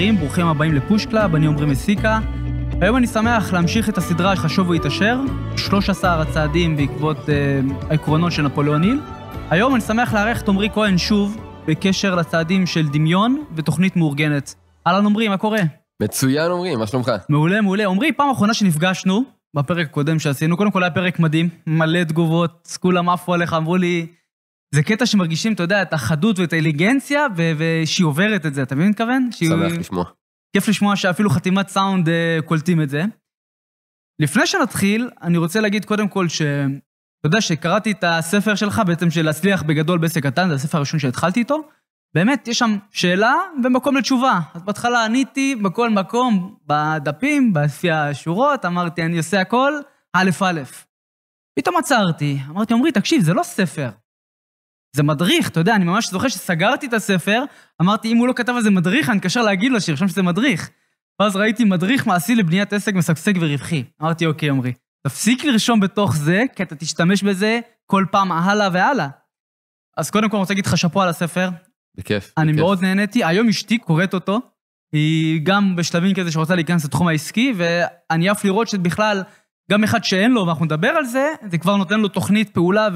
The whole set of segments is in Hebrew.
יקרים, ברוכים הבאים לפוש קלאב, אני עומרי מסיקה. היום אני שמח להמשיך את הסדרה "חשוב ויתעשר", 13 הצעדים בעקבות אה, העקרונות של נפוליאון היל. היום אני שמח לארח את עמרי כהן שוב, בקשר לצעדים של דמיון ותוכנית מאורגנת. אהלן עמרי, מה קורה? מצוין עמרי, מה שלומך? מעולה, מעולה. עמרי, פעם אחרונה שנפגשנו, בפרק הקודם שעשינו, קודם כל היה פרק מדהים, מלא תגובות, כולם עפו עליך, אמרו לי, זה קטע שמרגישים, אתה יודע, את החדות ואת האינטליגנציה, ושהיא עוברת את זה, אתה מבין מה מתכוון? שמח שהיא... לשמוע. כיף לשמוע שאפילו חתימת סאונד אה, קולטים את זה. לפני שנתחיל, אני רוצה להגיד קודם כל ש... אתה יודע, שקראתי את הספר שלך, בעצם של להצליח בגדול בעסק קטן, זה הספר הראשון שהתחלתי איתו. באמת, יש שם שאלה ומקום לתשובה. אז בהתחלה עניתי בכל מקום, בדפים, לפי השורות, אמרתי, אני עושה הכל, א' א'. פתאום עצרתי, אמרתי, עמרי, תקשיב, זה לא ספר, זה מדריך, אתה יודע, אני ממש זוכר שסגרתי את הספר, אמרתי, אם הוא לא כתב על זה מדריך, אני אקשר להגיד לו שירשום שזה מדריך. ואז ראיתי מדריך מעשי לבניית עסק משגשג ורווחי. אמרתי, אוקיי, עמרי, תפסיק לרשום בתוך זה, כי אתה תשתמש בזה כל פעם הלאה והלאה. אז קודם כל אני רוצה להגיד לך שאפו על הספר. בכיף, בכיף. אני בכיף. מאוד נהניתי, היום אשתי קוראת אותו, היא גם בשלבים כזה שרוצה להיכנס לתחום העסקי, ואני עף לראות שבכלל, גם אחד שאין לו, ואנחנו נדבר על זה, זה כבר נותן לו תוכנית פעולה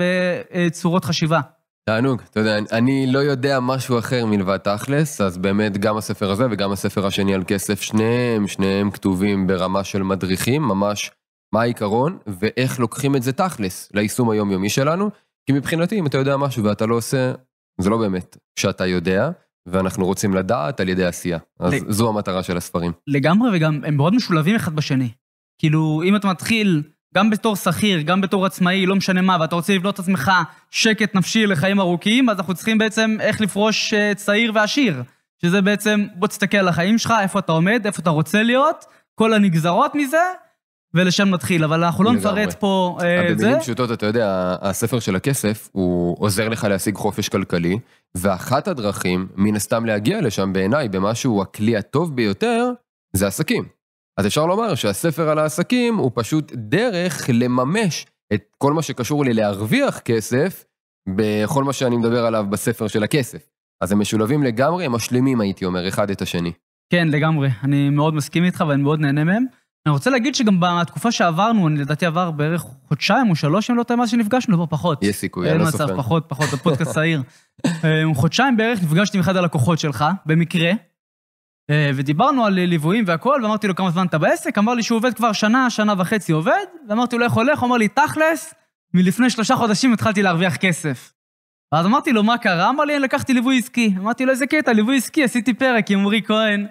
וצורות אה, חשיבה. תענוג, אתה יודע, אני לא יודע משהו אחר מלבד תכלס, אז באמת גם הספר הזה וגם הספר השני על כסף, שניהם, שניהם כתובים ברמה של מדריכים, ממש מה העיקרון ואיך לוקחים את זה תכלס ליישום היומיומי שלנו, כי מבחינתי, אם אתה יודע משהו ואתה לא עושה, זה לא באמת שאתה יודע, ואנחנו רוצים לדעת על ידי עשייה. אז לג... זו המטרה של הספרים. לגמרי, וגם הם מאוד משולבים אחד בשני. כאילו, אם אתה מתחיל גם בתור שכיר, גם בתור עצמאי, לא משנה מה, ואתה רוצה לבנות את עצמך שקט נפשי לחיים ארוכים, אז אנחנו צריכים בעצם איך לפרוש אה, צעיר ועשיר. שזה בעצם, בוא תסתכל על החיים שלך, איפה אתה עומד, איפה אתה רוצה להיות, כל הנגזרות מזה, ולשם נתחיל. אבל אנחנו לא נפרט פה אה, את זה. במילים פשוטות, אתה יודע, הספר של הכסף, הוא עוזר לך להשיג חופש כלכלי, ואחת הדרכים, מן הסתם להגיע לשם בעיניי, במה שהוא הכלי הטוב ביותר, זה עסקים. אז אפשר לומר שהספר על העסקים הוא פשוט דרך לממש את כל מה שקשור לי להרוויח כסף, בכל מה שאני מדבר עליו בספר של הכסף. אז הם משולבים לגמרי, הם משלימים, הייתי אומר, אחד את השני. כן, לגמרי. אני מאוד מסכים איתך ואני מאוד נהנה מהם. אני רוצה להגיד שגם בתקופה שעברנו, אני לדעתי עבר בערך חודשיים או שלוש, אם לא טועה, מאז שנפגשנו, לא פחות. יש סיכוי, אני לא סופר. אין מצב, פחות, פחות, הפודקאסט צעיר. אה, חודשיים בערך נפגשתי עם אחד הלקוחות שלך, במקרה, אה, ודיברנו על אה, ליוויים והכול, ואמרתי לו, כמה זמן אתה בעסק? אמר לי שהוא עובד כבר שנה, שנה וחצי עובד, ואמרתי לו, איך הולך? הוא אמר לי, תכלס, מלפני שלושה חודשים התחלתי להרוויח כסף. ואז אמרתי לו, מה קרה? אמר לי, אני לקחתי ליווי עסקי. אמרתי לו, איזה קטע, ליווי עסקי, עשיתי פרק עם אורי כהן.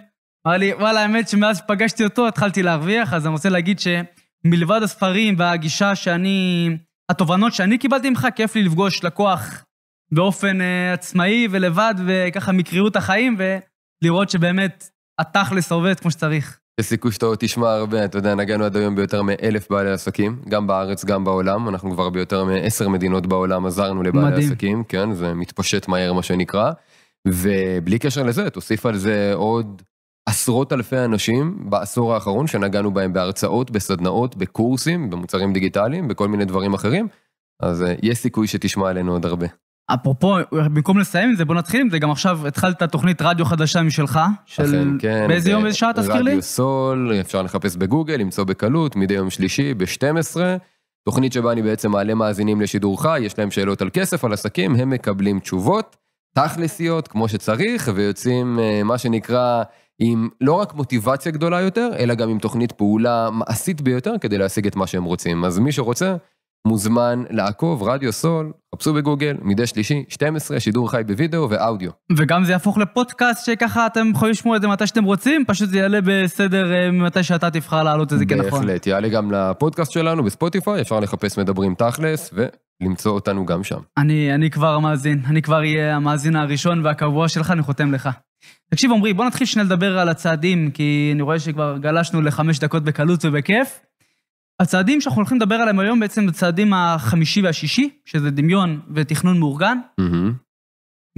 אמר לי, וואלה, האמת שמאז שפגשתי אותו התחלתי להרוויח, אז אני רוצה להגיד שמלבד הספרים והגישה שאני... התובנות שאני קיבלתי ממך, כיף לי לפגוש לקוח באופן uh, עצמאי ולבד, וככה מקריאות החיים, ו... לראות שבאמת התכלס עובד כמו שצריך. יש סיכוי שאתה עוד תשמע הרבה, אתה יודע, נגענו עד היום ביותר מאלף בעלי עסקים, גם בארץ, גם בעולם. אנחנו כבר ביותר מעשר מדינות בעולם עזרנו לבעלי מדהים. עסקים, כן, זה מתפשט מהר, מה שנקרא. ובלי קשר לזה, תוסיף על זה עוד עשרות אלפי אנשים בעשור האחרון שנגענו בהם בהרצאות, בסדנאות, בקורסים, במוצרים דיגיטליים, בכל מיני דברים אחרים, אז אה, יש סיכוי שתשמע עלינו עוד הרבה. אפרופו, במקום לסיים עם זה, בוא נתחיל עם זה. גם עכשיו התחלת תוכנית רדיו חדשה משלך, של... אכן, כן. באיזה אה, יום, באיזה שעה תזכיר לי? רדיו סול, אפשר לחפש בגוגל, למצוא בקלות, מדי יום שלישי ב-12. תוכנית שבה אני בעצם מעלה מאזינים לשידור חי, יש להם שאלות על כסף, על עסקים, הם מקבלים תשובות, תכלסיות, כמו שצריך, ויוצאים, אה, מה שנקרא, עם לא רק מוטיבציה גדולה יותר, אלא גם עם תוכנית פעולה מעשית ביותר כדי להשיג את מה שהם רוצים. אז מי שרוצה, מוזמן לעקוב, רדיו סול, חפשו בגוגל, מדי שלישי, 12, שידור חי בווידאו ואודיו. וגם זה יהפוך לפודקאסט שככה אתם יכולים לשמוע את זה מתי שאתם רוצים, פשוט זה יעלה בסדר אה, מתי שאתה תבחר לעלות את זה, כנכון. בהחלט, יעלה גם לפודקאסט שלנו בספוטיפיי, אפשר לחפש מדברים תכלס, ולמצוא אותנו גם שם. אני, אני כבר המאזין, אני כבר אהיה המאזין הראשון והקבוע שלך, אני חותם לך. תקשיב, עמרי, בוא נתחיל שנייה לדבר על הצעדים, כי אני רואה שכבר גלשנו לחמש דקות בקלות ובכיף. הצעדים שאנחנו הולכים לדבר עליהם היום בעצם זה הצעדים החמישי והשישי, שזה דמיון ותכנון מאורגן. Mm-hmm.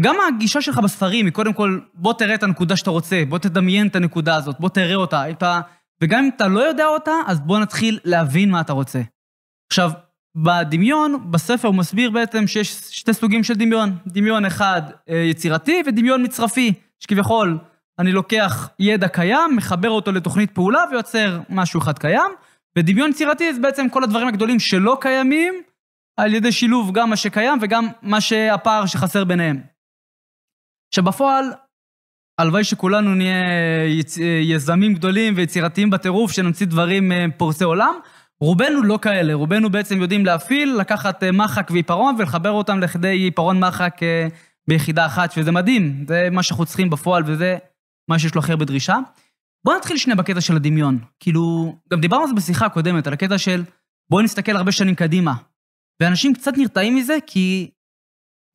גם הגישה שלך בספרים היא קודם כל, בוא תראה את הנקודה שאתה רוצה, בוא תדמיין את הנקודה הזאת, בוא תראה אותה. אתה... וגם אם אתה לא יודע אותה, אז בוא נתחיל להבין מה אתה רוצה. עכשיו, בדמיון, בספר הוא מסביר בעצם שיש שתי סוגים של דמיון. דמיון אחד אה, יצירתי ודמיון מצרפי, שכביכול אני לוקח ידע קיים, מחבר אותו לתוכנית פעולה ויוצר משהו אחד קיים. ודמיון יצירתי זה בעצם כל הדברים הגדולים שלא קיימים, על ידי שילוב גם מה שקיים וגם מה שהפער שחסר ביניהם. שבפועל, הלוואי שכולנו נהיה יצ... יזמים גדולים ויצירתיים בטירוף, שנמציא דברים אה, פורצי עולם. רובנו לא כאלה, רובנו בעצם יודעים להפעיל, לקחת אה, מחק ועיפרון ולחבר אותם לכדי עיפרון מחק אה, ביחידה אחת, שזה מדהים, זה מה שאנחנו צריכים בפועל וזה מה שיש לו הכי הרבה דרישה. בוא נתחיל שנייה בקטע של הדמיון. כאילו, גם דיברנו על זה בשיחה הקודמת, על הקטע של בואו נסתכל הרבה שנים קדימה. ואנשים קצת נרתעים מזה, כי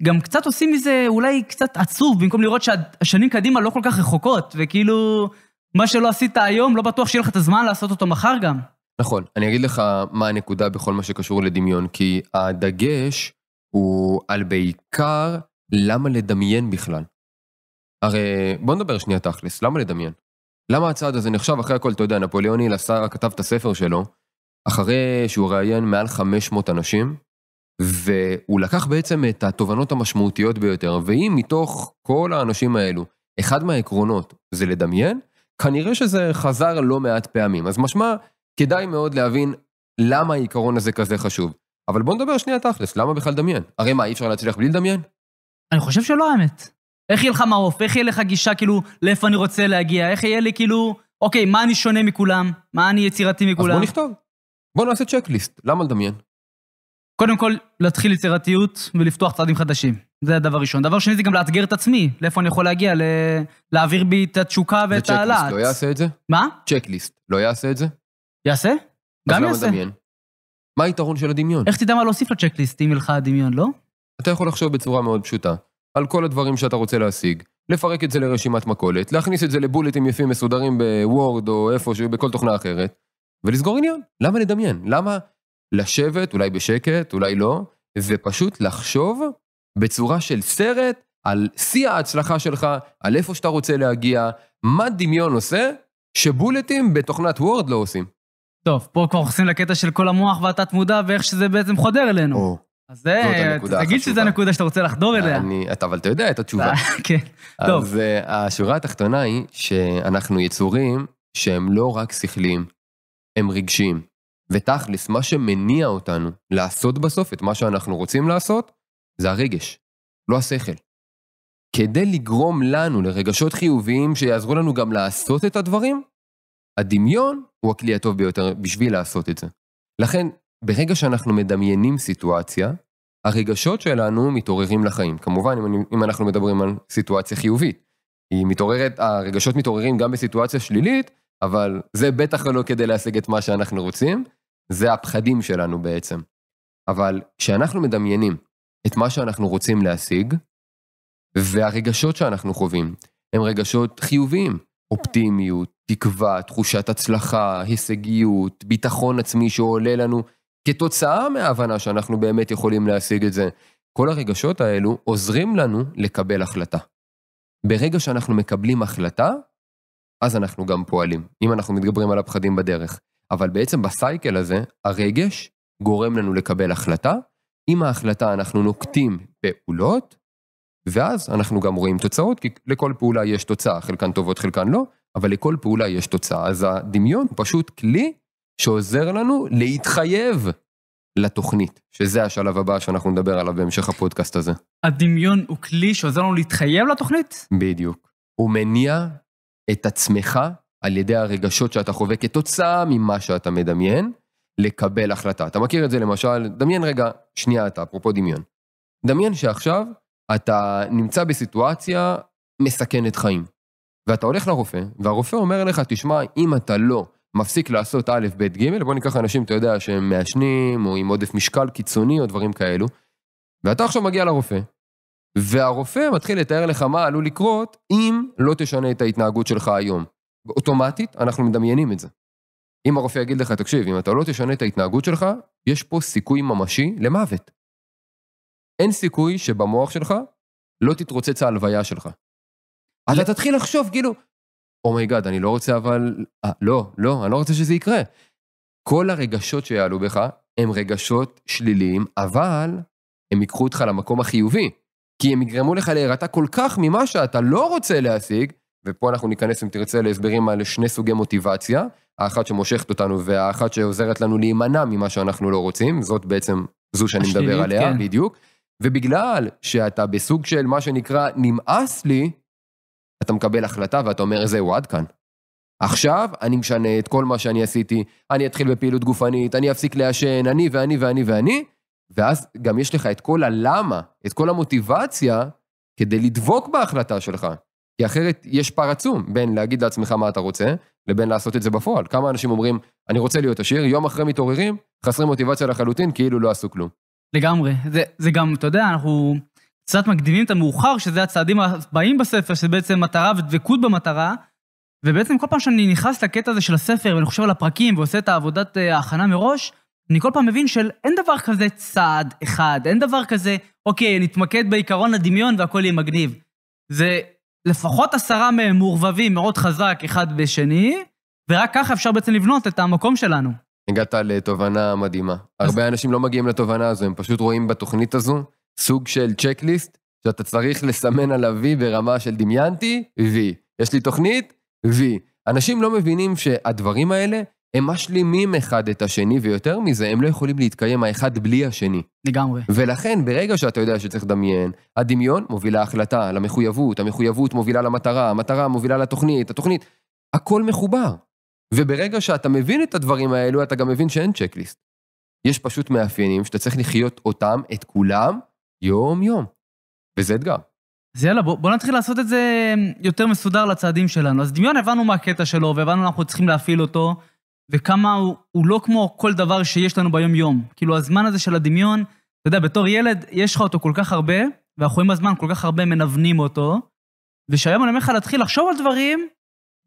גם קצת עושים מזה אולי קצת עצוב, במקום לראות שהשנים קדימה לא כל כך רחוקות, וכאילו, מה שלא עשית היום, לא בטוח שיהיה לך את הזמן לעשות אותו מחר גם. נכון. אני אגיד לך מה הנקודה בכל מה שקשור לדמיון, כי הדגש הוא על בעיקר למה לדמיין בכלל. הרי בוא נדבר שנייה תכלס, למה לדמיין? למה הצעד הזה נחשב? אחרי הכל, אתה יודע, נפוליאוני לסער כתב את הספר שלו, אחרי שהוא ראיין מעל 500 אנשים, והוא לקח בעצם את התובנות המשמעותיות ביותר, ואם מתוך כל האנשים האלו, אחד מהעקרונות זה לדמיין, כנראה שזה חזר לא מעט פעמים. אז משמע, כדאי מאוד להבין למה העיקרון הזה כזה חשוב. אבל בוא נדבר שנייה תכלס, למה בכלל לדמיין? הרי מה, אי אפשר להצליח בלי לדמיין? אני חושב שלא האמת. איך יהיה לך מעוף? איך יהיה לך גישה, כאילו, לאיפה אני רוצה להגיע? איך יהיה לי, כאילו, אוקיי, מה אני שונה מכולם? מה אני יצירתי מכולם? אז בוא נכתוב. בוא נעשה צ'קליסט, למה לדמיין? קודם כל, להתחיל יצירתיות ולפתוח צעדים חדשים. זה הדבר ראשון. דבר שני, זה גם לאתגר את עצמי, לאיפה אני יכול להגיע, ל... להעביר בי את התשוקה ואת הלהט. זה צ'קליסט, לא יעשה את זה? מה? צ'קליסט, לא יעשה את זה? יעשה? גם יעשה. אז למה לדמיין? מה היתרון של הדמיון? איך תדע מה להוסיף לצ'קליסט אם יהיה לך הדמיון, לא? אתה יכול לחשוב בצורה מאוד פשוטה. על כל הדברים שאתה רוצה להשיג, לפרק את זה לרשימת מכולת, להכניס את זה לבולטים יפים מסודרים בוורד או איפה, בכל תוכנה אחרת, ולסגור עניין. למה לדמיין? למה לשבת, אולי בשקט, אולי לא, ופשוט לחשוב בצורה של סרט על שיא ההצלחה שלך, על איפה שאתה רוצה להגיע, מה דמיון עושה שבולטים בתוכנת וורד לא עושים. טוב, פה כבר חוסים לקטע של כל המוח והתת-מודע ואיך שזה בעצם חודר אלינו. Oh. אז זה, תגיד שזו הנקודה שאתה רוצה לחדור אליה. אבל אתה יודע את התשובה. אה, כן, טוב. אז אה, השורה התחתונה היא שאנחנו יצורים שהם לא רק שכליים, הם רגשיים. ותכלס, מה שמניע אותנו לעשות בסוף את מה שאנחנו רוצים לעשות, זה הרגש, לא השכל. כדי לגרום לנו לרגשות חיוביים שיעזרו לנו גם לעשות את הדברים, הדמיון הוא הכלי הטוב ביותר בשביל לעשות את זה. לכן, ברגע שאנחנו מדמיינים סיטואציה, הרגשות שלנו מתעוררים לחיים. כמובן, אם, אם אנחנו מדברים על סיטואציה חיובית. היא מתעוררת, הרגשות מתעוררים גם בסיטואציה שלילית, אבל זה בטח לא כדי להשיג את מה שאנחנו רוצים, זה הפחדים שלנו בעצם. אבל כשאנחנו מדמיינים את מה שאנחנו רוצים להשיג, והרגשות שאנחנו חווים הם רגשות חיוביים, אופטימיות, תקווה, תחושת הצלחה, הישגיות, ביטחון עצמי שעולה לנו כתוצאה מההבנה שאנחנו באמת יכולים להשיג את זה, כל הרגשות האלו עוזרים לנו לקבל החלטה. ברגע שאנחנו מקבלים החלטה, אז אנחנו גם פועלים, אם אנחנו מתגברים על הפחדים בדרך. אבל בעצם בסייקל הזה, הרגש גורם לנו לקבל החלטה, עם ההחלטה אנחנו נוקטים פעולות, ואז אנחנו גם רואים תוצאות, כי לכל פעולה יש תוצאה, חלקן טובות, חלקן לא, אבל לכל פעולה יש תוצאה. אז הדמיון הוא פשוט כלי שעוזר לנו להתחייב לתוכנית, שזה השלב הבא שאנחנו נדבר עליו בהמשך הפודקאסט הזה. הדמיון הוא כלי שעוזר לנו להתחייב לתוכנית? בדיוק. הוא מניע את עצמך על ידי הרגשות שאתה חווה כתוצאה ממה שאתה מדמיין, לקבל החלטה. אתה מכיר את זה למשל, דמיין רגע, שנייה אתה, אפרופו דמיון. דמיין שעכשיו אתה נמצא בסיטואציה מסכנת חיים, ואתה הולך לרופא, והרופא אומר לך, תשמע, אם אתה לא מפסיק לעשות א', ב', ג', בוא ניקח אנשים, אתה יודע, שהם מעשנים, או עם עודף משקל קיצוני, או דברים כאלו, ואתה עכשיו מגיע לרופא, והרופא מתחיל לתאר לך מה עלול לקרות אם לא תשנה את ההתנהגות שלך היום. אוטומטית, אנחנו מדמיינים את זה. אם הרופא יגיד לך, תקשיב, אם אתה לא תשנה את ההתנהגות שלך, יש פה סיכוי ממשי למוות. אין סיכוי שבמוח שלך לא תתרוצץ ההלוויה שלך. אז אתה תתחיל לחשוב, כאילו, אומייגאד, oh אני לא רוצה אבל... 아, אה, לא, לא, אני לא רוצה שזה יקרה. כל הרגשות שיעלו בך הם רגשות שליליים, אבל הם ייקחו אותך למקום החיובי. כי הם יגרמו לך להירתע כל כך ממה שאתה לא רוצה להשיג, ופה אנחנו ניכנס, אם תרצה, להסברים על שני סוגי מוטיבציה, האחת שמושכת אותנו והאחת שעוזרת לנו להימנע ממה שאנחנו לא רוצים, זאת בעצם זו שאני השלילית, מדבר עליה, כן. בדיוק. ובגלל שאתה בסוג של מה שנקרא נמאס לי, אתה מקבל החלטה ואתה אומר, זהו, עד כאן. עכשיו אני משנה את כל מה שאני עשיתי, אני אתחיל בפעילות גופנית, אני אפסיק לעשן, אני ואני ואני ואני, ואז גם יש לך את כל הלמה, את כל המוטיבציה, כדי לדבוק בהחלטה שלך. כי אחרת יש פער עצום בין להגיד לעצמך מה אתה רוצה, לבין לעשות את זה בפועל. כמה אנשים אומרים, אני רוצה להיות עשיר, יום אחרי מתעוררים, חסרי מוטיבציה לחלוטין, כאילו לא עשו כלום. לגמרי. זה, זה גם, אתה יודע, אנחנו... קצת מקדימים את המאוחר, שזה הצעדים הבאים בספר, שזה בעצם מטרה ודבקות במטרה. ובעצם כל פעם שאני נכנס לקטע הזה של הספר, ואני חושב על הפרקים ועושה את העבודת אה, ההכנה מראש, אני כל פעם מבין של אין דבר כזה צעד אחד, אין דבר כזה, אוקיי, נתמקד בעיקרון הדמיון והכל יהיה מגניב. זה לפחות עשרה מהם מעורבבים מאוד חזק אחד בשני, ורק ככה אפשר בעצם לבנות את המקום שלנו. הגעת לתובנה מדהימה. אז... הרבה אנשים לא מגיעים לתובנה הזו, הם פשוט רואים בתוכנית הזו סוג של צ'קליסט, שאתה צריך לסמן על ה-V ברמה של דמיינתי, V. יש לי תוכנית, V. אנשים לא מבינים שהדברים האלה, הם משלימים אחד את השני, ויותר מזה, הם לא יכולים להתקיים האחד בלי השני. לגמרי. ולכן, ברגע שאתה יודע שצריך לדמיין, הדמיון מוביל להחלטה, למחויבות, המחויבות מובילה למטרה, המטרה מובילה לתוכנית, התוכנית, הכל מחובר. וברגע שאתה מבין את הדברים האלו, אתה גם מבין שאין צ'קליסט. יש פשוט מאפיינים שאתה צריך לחיות אותם, את כולם, יום-יום. וזה אתגר. אז יאללה, בוא, בוא נתחיל לעשות את זה אמ, יותר מסודר לצעדים שלנו. אז דמיון הבנו מה הקטע שלו, והבנו אנחנו צריכים להפעיל אותו, וכמה הוא, הוא לא כמו כל דבר שיש לנו ביום-יום. כאילו, הזמן הזה של הדמיון, אתה יודע, בתור ילד, יש לך אותו כל כך הרבה, ואנחנו עם הזמן כל כך הרבה מנוונים אותו, ושהיום אני אומר לך להתחיל לחשוב על דברים,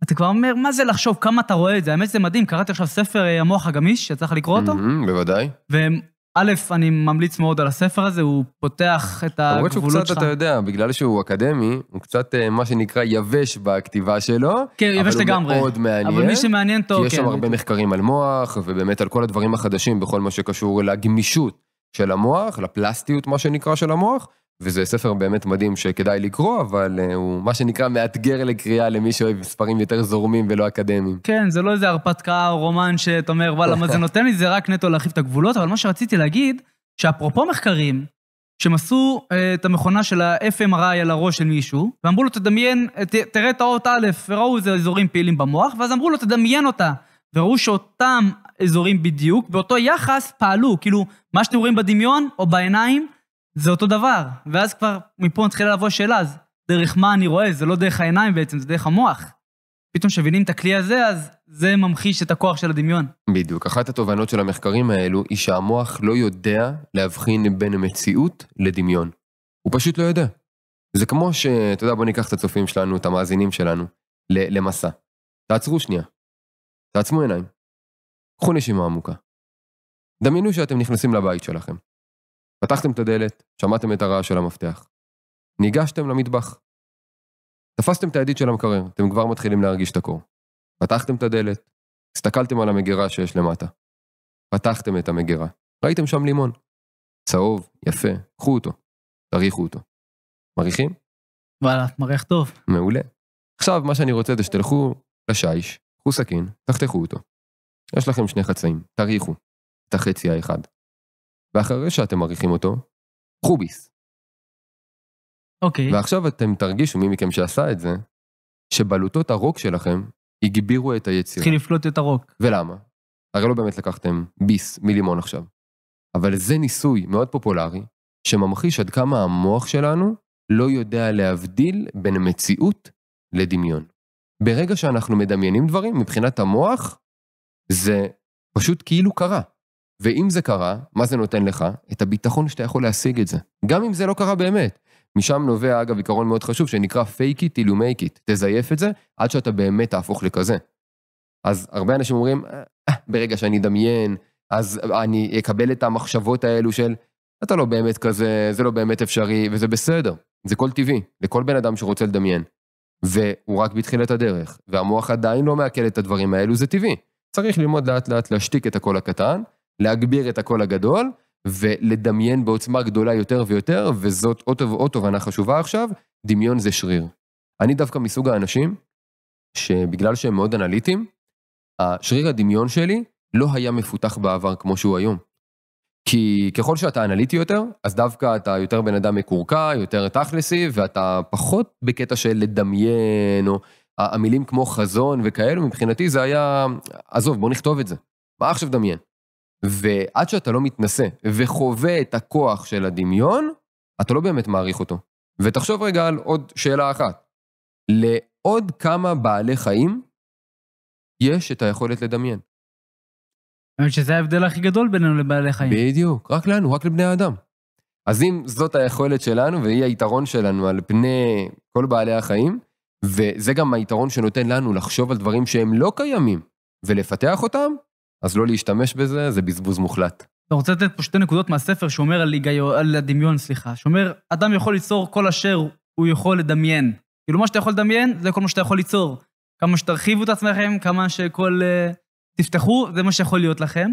אתה כבר אומר, מה זה לחשוב, כמה אתה רואה את זה? האמת, שזה מדהים, קראתי עכשיו ספר אה, המוח הגמיש, שצריך לקרוא אותו. בוודאי. והם א', אני ממליץ מאוד על הספר הזה, הוא פותח את הגבולות שלך. למרות שהוא קצת, אתה יודע, בגלל שהוא אקדמי, הוא קצת אה, מה שנקרא יבש בכתיבה שלו. כן, יבש לגמרי. אבל הוא מאוד מעניין. אבל מי שמעניין אותו, כן. כי יש שם כן. הרבה מחקרים על מוח, ובאמת על כל הדברים החדשים, בכל מה שקשור לגמישות של המוח, לפלסטיות, מה שנקרא, של המוח. וזה ספר באמת מדהים שכדאי לקרוא, אבל אה, הוא מה שנקרא מאתגר לקריאה למי שאוהב ספרים יותר זורמים ולא אקדמיים. כן, זה לא איזה הרפתקה או רומן שאתה אומר, וואלה, מה זה נותן לי? זה רק נטו להרחיב את הגבולות, אבל מה שרציתי להגיד, שאפרופו מחקרים, שהם עשו אה, את המכונה של ה-FMRI על הראש של מישהו, ואמרו לו, תדמיין, ת, תראה את האות א', וראו איזה אזורים פעילים במוח, ואז אמרו לו, תדמיין אותה. וראו שאותם אזורים בדיוק, באותו יחס, פעלו. כאילו, מה שאתם רואים בדמיון או בעיניים, זה אותו דבר. ואז כבר מפה מתחילה לבוא השאלה, אז דרך מה אני רואה? זה לא דרך העיניים בעצם, זה דרך המוח. פתאום כשמבינים את הכלי הזה, אז זה ממחיש את הכוח של הדמיון. בדיוק. אחת התובנות של המחקרים האלו היא שהמוח לא יודע להבחין בין מציאות לדמיון. הוא פשוט לא יודע. זה כמו ש... אתה יודע, בוא ניקח את הצופים שלנו, את המאזינים שלנו, למסע. תעצרו שנייה. תעצמו עיניים. קחו נשימה עמוקה. דמיינו שאתם נכנסים לבית שלכם. פתחתם את הדלת, שמעתם את הרעש של המפתח. ניגשתם למטבח. תפסתם את הידית של המקרר, אתם כבר מתחילים להרגיש את הקור. פתחתם את הדלת, הסתכלתם על המגירה שיש למטה. פתחתם את המגירה, ראיתם שם לימון. צהוב, יפה, קחו אותו, תריחו אותו. מריחים? וואלה, מריח טוב. מעולה. עכשיו, מה שאני רוצה זה שתלכו לשיש, קחו סכין, תחתכו אותו. יש לכם שני חצאים, תריחו את החצי האחד. ואחרי שאתם מריחים אותו, קחו ביס. אוקיי. ועכשיו אתם תרגישו, מי מכם שעשה את זה, שבלוטות הרוק שלכם הגבירו את היצירה. התחיל לפלוט את הרוק. ולמה? הרי לא באמת לקחתם ביס מלימון עכשיו. אבל זה ניסוי מאוד פופולרי, שממחיש עד כמה המוח שלנו לא יודע להבדיל בין מציאות לדמיון. ברגע שאנחנו מדמיינים דברים, מבחינת המוח, זה פשוט כאילו קרה. ואם זה קרה, מה זה נותן לך? את הביטחון שאתה יכול להשיג את זה. גם אם זה לא קרה באמת. משם נובע, אגב, עיקרון מאוד חשוב, שנקרא fake it till you make it. תזייף את זה עד שאתה באמת תהפוך לכזה. אז הרבה אנשים אומרים, ah, ברגע שאני אדמיין, אז אני אקבל את המחשבות האלו של, אתה לא באמת כזה, זה לא באמת אפשרי, וזה בסדר. זה כל טבעי, לכל בן אדם שרוצה לדמיין. והוא רק בתחילת הדרך, והמוח עדיין לא מעכל את הדברים האלו, זה טבעי. צריך ללמוד לאט-לאט להשתיק את הקול הקטן, להגביר את הקול הגדול, ולדמיין בעוצמה גדולה יותר ויותר, וזאת עוד, תובנה חשובה עכשיו, דמיון זה שריר. אני דווקא מסוג האנשים, שבגלל שהם מאוד אנליטיים, השריר הדמיון שלי לא היה מפותח בעבר כמו שהוא היום. כי ככל שאתה אנליטי יותר, אז דווקא אתה יותר בן אדם מקורקע, יותר תכלסי, ואתה פחות בקטע של לדמיין, או המילים כמו חזון וכאלו, מבחינתי זה היה, עזוב, בוא נכתוב את זה. מה עכשיו דמיין? ועד שאתה לא מתנסה וחווה את הכוח של הדמיון, אתה לא באמת מעריך אותו. ותחשוב רגע על עוד שאלה אחת. לעוד כמה בעלי חיים יש את היכולת לדמיין? אני חושב שזה ההבדל הכי גדול בינינו לבעלי חיים. בדיוק, רק לנו, רק לבני האדם. אז אם זאת היכולת שלנו, והיא היתרון שלנו על פני כל בעלי החיים, וזה גם היתרון שנותן לנו לחשוב על דברים שהם לא קיימים ולפתח אותם, אז לא להשתמש בזה, זה בזבוז מוחלט. אתה רוצה לתת פה שתי נקודות מהספר שאומר על, היגיון, על הדמיון, סליחה, שאומר, אדם יכול ליצור כל אשר הוא יכול לדמיין. כאילו, מה שאתה יכול לדמיין, זה כל מה שאתה יכול ליצור. כמה שתרחיבו את עצמכם, כמה שכל... Uh, תפתחו, זה מה שיכול להיות לכם.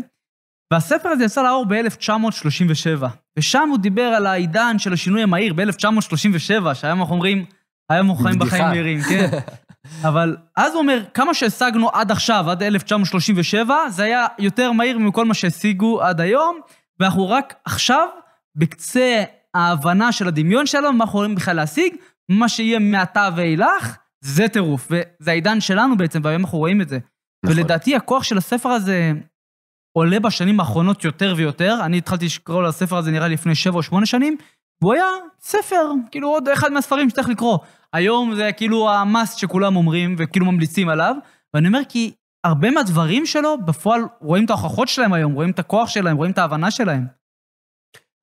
והספר הזה יצא לאור ב-1937, ושם הוא דיבר על העידן של השינוי המהיר ב-1937, שהיום אנחנו אומרים, היום אנחנו חיים בחיים מהירים, כן? אבל אז הוא אומר, כמה שהשגנו עד עכשיו, עד 1937, זה היה יותר מהיר מכל מה שהשיגו עד היום, ואנחנו רק עכשיו בקצה ההבנה של הדמיון שלנו, מה אנחנו יכולים בכלל להשיג, מה שיהיה מעתה ואילך, זה טירוף. וזה העידן שלנו בעצם, והיום אנחנו רואים את זה. נכון. ולדעתי הכוח של הספר הזה עולה בשנים האחרונות יותר ויותר. אני התחלתי לקרוא לספר הזה נראה לי לפני שבע או שמונה שנים, והוא היה ספר, כאילו עוד אחד מהספרים שצריך לקרוא. היום זה כאילו המאסט שכולם אומרים וכאילו ממליצים עליו, ואני אומר כי הרבה מהדברים שלו, בפועל רואים את ההוכחות שלהם היום, רואים את הכוח שלהם, רואים את ההבנה שלהם.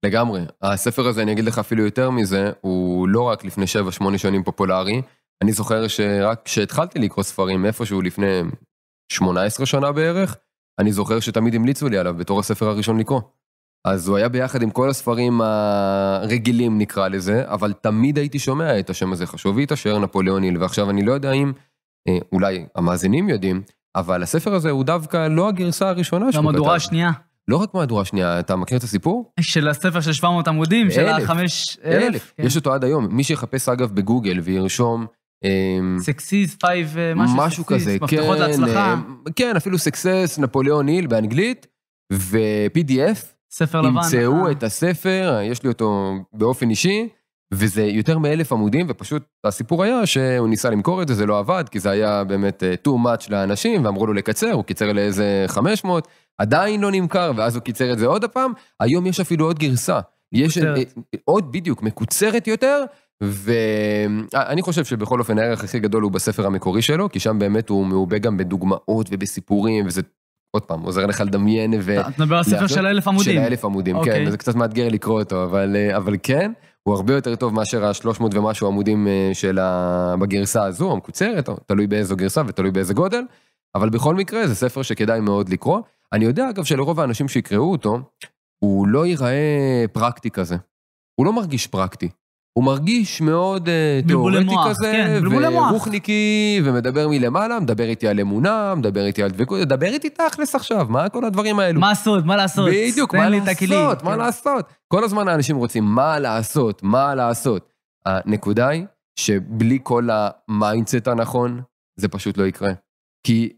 לגמרי. הספר הזה, אני אגיד לך אפילו יותר מזה, הוא לא רק לפני 7-8 שנים פופולרי. אני זוכר שרק כשהתחלתי לקרוא ספרים, איפשהו לפני 18 שנה בערך, אני זוכר שתמיד המליצו לי עליו בתור הספר הראשון לקרוא. אז הוא היה ביחד עם כל הספרים הרגילים, נקרא לזה, אבל תמיד הייתי שומע את השם הזה, חשוב להתעשר היל, ועכשיו אני לא יודע אם, אה, אולי המאזינים יודעים, אבל הספר הזה הוא דווקא לא הגרסה הראשונה שהוא כתב. המהדורה השנייה. לא רק מהדורה השנייה, אתה מכיר את הסיפור? של הספר של 700 עמודים, של ה-5,000. אלף, כן. יש אותו עד היום. מי שיחפש, אגב, בגוגל וירשום... סקסיס, אמ, פייב, אה, משהו, משהו כזה, מפתחות כן, להצלחה. אה, כן, אפילו סקסס, נפוליאון היל באנגלית, ו-PDF, ספר לבן. ימצאו אה. את הספר, יש לי אותו באופן אישי, וזה יותר מאלף עמודים, ופשוט הסיפור היה שהוא ניסה למכור את זה, זה לא עבד, כי זה היה באמת אה, too much לאנשים, ואמרו לו לקצר, הוא קיצר לאיזה 500, עדיין לא נמכר, ואז הוא קיצר את זה עוד הפעם. היום יש אפילו עוד גרסה. יש אה, עוד, בדיוק, מקוצרת יותר, ואני חושב שבכל אופן הערך הכי גדול הוא בספר המקורי שלו, כי שם באמת הוא מעובה גם בדוגמאות ובסיפורים, וזה עוד פעם, עוזר לך לדמיין ו... אתה מדבר על ספר של אלף עמודים. של אלף עמודים, okay. כן, אוקיי. זה קצת מאתגר לקרוא אותו, אבל, אה, אבל כן, הוא הרבה יותר טוב מאשר ה-300 ומשהו עמודים אה, של ה... בגרסה הזו, המקוצרת, תלוי באיזו גרסה ותלוי באיזה גודל, אבל בכל מקרה, זה ספר שכדאי מאוד לקרוא. אני יודע, אגב, שלרוב האנשים שיקראו אותו, הוא לא ייראה פרקטי כזה. הוא לא מרגיש פרקטי. הוא מרגיש מאוד אה, תיאורטי כזה, כן, ורוחניקי, ומדבר מלמעלה, מדבר איתי על אמונה, מדבר איתי על דבקות, דבר איתי תכלס עכשיו, מה כל הדברים האלו? מה לעשות, מה לעשות? בדיוק, מה לעשות, מה כן. לעשות? כל הזמן האנשים רוצים מה לעשות, מה לעשות. הנקודה היא שבלי כל המיינדסט הנכון, זה פשוט לא יקרה. כי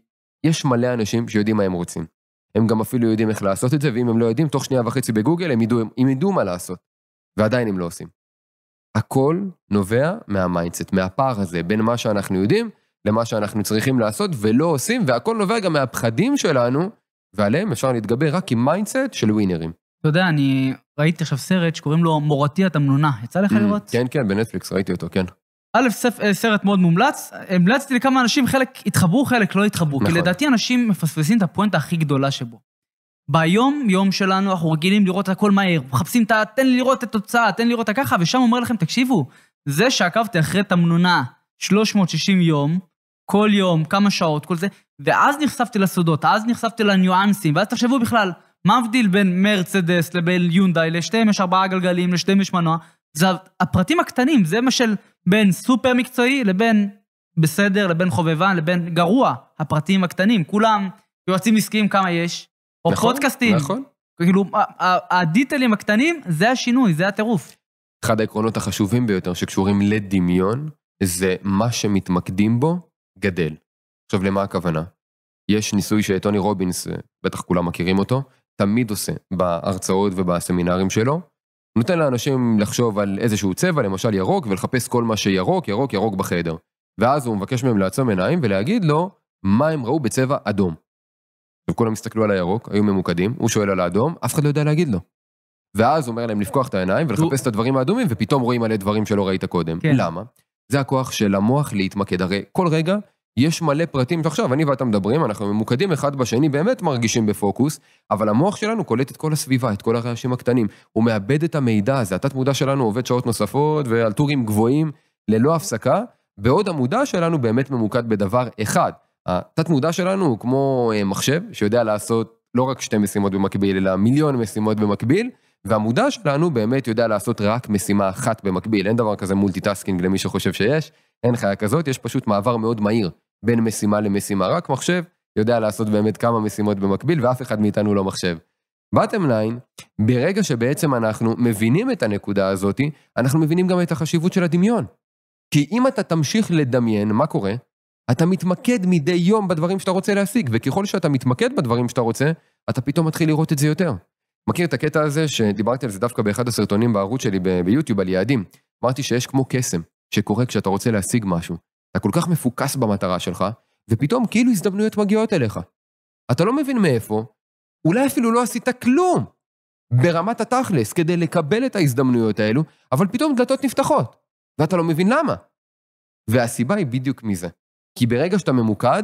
יש מלא אנשים שיודעים מה הם רוצים. הם גם אפילו יודעים איך לעשות את זה, ואם הם לא יודעים, תוך שנייה וחצי בגוגל הם ידעו, הם ידעו מה לעשות. ועדיין הם לא עושים. הכל נובע מהמיינדסט, מהפער הזה בין מה שאנחנו יודעים למה שאנחנו צריכים לעשות ולא עושים, והכל נובע גם מהפחדים שלנו, ועליהם אפשר להתגבר רק עם מיינדסט של ווינרים. אתה יודע, אני ראיתי עכשיו סרט שקוראים לו מורתי התמנונה. יצא לך mm, לראות? כן, כן, בנטפליקס ראיתי אותו, כן. א', אה, סרט מאוד מומלץ, המלצתי לכמה אנשים, חלק התחברו, חלק לא התחברו, נכון. כי לדעתי אנשים מפספסים את הפואנטה הכי גדולה שבו. ביום-יום שלנו אנחנו רגילים לראות את הכל מהר, מחפשים את ה... תן לי לראות את התוצאה, תן לי לראות את הככה, ושם אומר לכם, תקשיבו, זה שעקבתי אחרי תמנונה 360 יום, כל יום, כמה שעות, כל זה, ואז נחשפתי לסודות, אז נחשפתי לניואנסים, ואז תחשבו בכלל, מה הבדיל בין מרצדס לבין יונדאי, לשתיהם יש ארבעה גלגלים, לשתיהם יש מנוע, זה הפרטים הקטנים, זה מה של בין סופר מקצועי לבין בסדר, לבין חובבן, לבין גרוע, הפרטים הקטנים, כולם יועצים עסקיים כמה יש, או נכון, פודקאסטים. נכון. כאילו, הדיטלים הקטנים, זה השינוי, זה הטירוף. אחד העקרונות החשובים ביותר שקשורים לדמיון, זה מה שמתמקדים בו גדל. עכשיו, למה הכוונה? יש ניסוי שטוני רובינס, בטח כולם מכירים אותו, תמיד עושה בהרצאות ובסמינרים שלו. נותן לאנשים לחשוב על איזשהו צבע, למשל ירוק, ולחפש כל מה שירוק, ירוק, ירוק בחדר. ואז הוא מבקש מהם לעצום עיניים ולהגיד לו מה הם ראו בצבע אדום. וכולם הסתכלו על הירוק, היו ממוקדים, הוא שואל על האדום, אף אחד לא יודע להגיד לו. ואז הוא אומר להם לפקוח את העיניים ולחפש את הדברים האדומים, ופתאום רואים מלא דברים שלא ראית קודם. כן. למה? זה הכוח של המוח להתמקד. הרי כל רגע יש מלא פרטים, ועכשיו אני ואתה מדברים, אנחנו ממוקדים אחד בשני, באמת מרגישים בפוקוס, אבל המוח שלנו קולט את כל הסביבה, את כל הרעשים הקטנים. הוא מאבד את המידע הזה, התת-מודע שלנו עובד שעות נוספות ועל טורים גבוהים, ללא הפסקה, בעוד המודע שלנו באמת ממוקד בדבר אחד. התת-מודע שלנו הוא כמו אה, מחשב שיודע לעשות לא רק שתי משימות במקביל, אלא מיליון משימות במקביל, והמודע שלנו באמת יודע לעשות רק משימה אחת במקביל. אין דבר כזה מולטיטאסקינג למי שחושב שיש, אין חיה כזאת, יש פשוט מעבר מאוד מהיר בין משימה למשימה. רק מחשב יודע לעשות באמת כמה משימות במקביל, ואף אחד מאיתנו לא מחשב. בטם ליין, ברגע שבעצם אנחנו מבינים את הנקודה הזאת, אנחנו מבינים גם את החשיבות של הדמיון. כי אם אתה תמשיך לדמיין, מה קורה? אתה מתמקד מדי יום בדברים שאתה רוצה להשיג, וככל שאתה מתמקד בדברים שאתה רוצה, אתה פתאום מתחיל לראות את זה יותר. מכיר את הקטע הזה שדיברתי על זה דווקא באחד הסרטונים בערוץ שלי ביוטיוב על יעדים? אמרתי שיש כמו קסם שקורה כשאתה רוצה להשיג משהו. אתה כל כך מפוקס במטרה שלך, ופתאום כאילו הזדמנויות מגיעות אליך. אתה לא מבין מאיפה, אולי אפילו לא עשית כלום ברמת התכלס כדי לקבל את ההזדמנויות האלו, אבל פתאום דלתות נפתחות, ואתה לא מבין למה. והסיבה היא בדיוק מזה. כי ברגע שאתה ממוקד,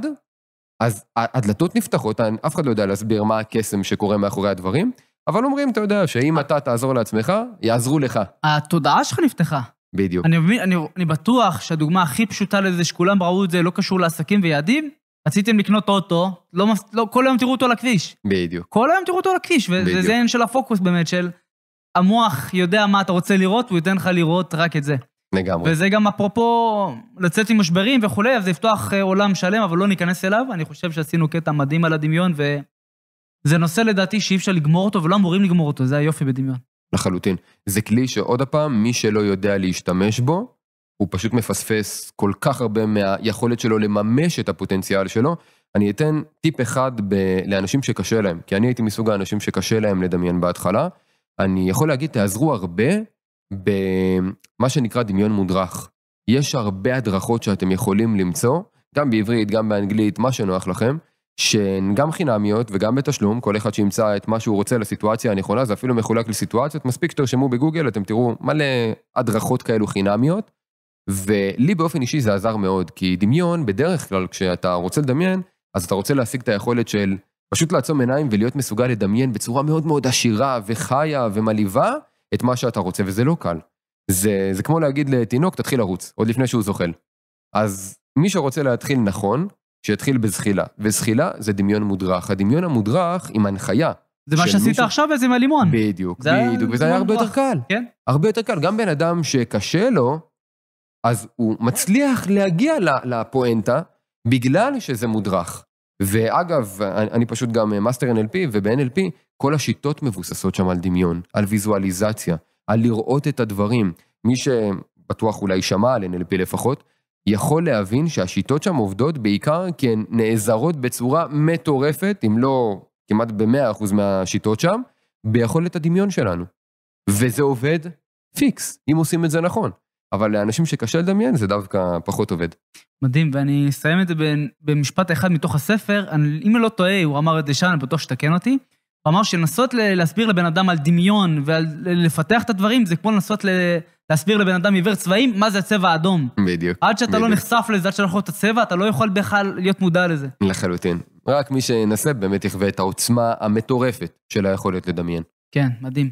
אז הדלתות נפתחות, אף אחד לא יודע להסביר מה הקסם שקורה מאחורי הדברים, אבל אומרים, אתה יודע, שאם אתה תעזור לעצמך, יעזרו לך. התודעה שלך נפתחה. בדיוק. אני, מבין, אני, אני בטוח שהדוגמה הכי פשוטה לזה, שכולם ראו את זה, לא קשור לעסקים ויעדים, רציתם לקנות אוטו, לא, לא, כל היום תראו אותו על הכביש. בדיוק. כל היום תראו אותו על הכביש, וזה עניין של הפוקוס באמת, של המוח יודע מה אתה רוצה לראות, הוא ייתן לך לראות רק את זה. לגמרי. וזה גם אפרופו לצאת עם משברים וכולי, אז לפתוח אה, עולם שלם, אבל לא ניכנס אליו. אני חושב שעשינו קטע מדהים על הדמיון, וזה נושא לדעתי שאי אפשר לגמור אותו, ולא אמורים לגמור אותו, זה היופי בדמיון. לחלוטין. זה כלי שעוד הפעם, מי שלא יודע להשתמש בו, הוא פשוט מפספס כל כך הרבה מהיכולת שלו לממש את הפוטנציאל שלו. אני אתן טיפ אחד ב- לאנשים שקשה להם, כי אני הייתי מסוג האנשים שקשה להם לדמיין בהתחלה. אני יכול להגיד, תעזרו הרבה במה שנקרא דמיון מודרך. יש הרבה הדרכות שאתם יכולים למצוא, גם בעברית, גם באנגלית, מה שנוח לכם, שהן גם חינמיות וגם בתשלום, כל אחד שימצא את מה שהוא רוצה לסיטואציה הנכונה, זה אפילו מחולק לסיטואציות, מספיק שתרשמו בגוגל, אתם תראו מלא הדרכות כאלו חינמיות, ולי באופן אישי זה עזר מאוד, כי דמיון, בדרך כלל כשאתה רוצה לדמיין, אז אתה רוצה להשיג את היכולת של פשוט לעצום עיניים ולהיות מסוגל לדמיין בצורה מאוד מאוד עשירה וחיה ומלאיבה, את מה שאתה רוצה, וזה לא קל. זה, זה כמו להגיד לתינוק, תתחיל לרוץ, עוד לפני שהוא זוחל. אז מי שרוצה להתחיל נכון, שיתחיל בזחילה. וזחילה זה דמיון מודרך. הדמיון המודרך עם הנחיה. זה מה שעשית מישהו... עכשיו וזה עם הלימון. בדיוק, זה בדיוק, וזה היה הרבה מודרך. יותר קל. כן. הרבה יותר קל. גם בן אדם שקשה לו, אז הוא מצליח להגיע לפואנטה בגלל שזה מודרך. ואגב, אני פשוט גם אה, מאסטר NLP, וב-NLP כל השיטות מבוססות שם על דמיון, על ויזואליזציה, על לראות את הדברים. מי שבטוח אולי שמע על NLP לפחות, יכול להבין שהשיטות שם עובדות בעיקר כי הן נעזרות בצורה מטורפת, אם לא כמעט ב-100% מהשיטות שם, ביכולת הדמיון שלנו. וזה עובד פיקס, אם עושים את זה נכון. אבל לאנשים שקשה לדמיין זה דווקא פחות עובד. מדהים, ואני אסיים את זה במשפט אחד מתוך הספר. אני, אם אני לא טועה, הוא אמר את זה שם, אני בטוח שתקן אותי. הוא אמר שלנסות להסביר לבן אדם על דמיון ולפתח את הדברים, זה כמו לנסות להסביר לבן אדם עיוור צבעים מה זה הצבע האדום. בדיוק. עד שאתה לא בדיוק. לא נחשף לזה, עד שאתה לא יכול את הצבע, אתה לא יכול בכלל להיות מודע לזה. לחלוטין. רק מי שינסה באמת יחווה את העוצמה המטורפת של היכולת לדמיין. כן, מדהים.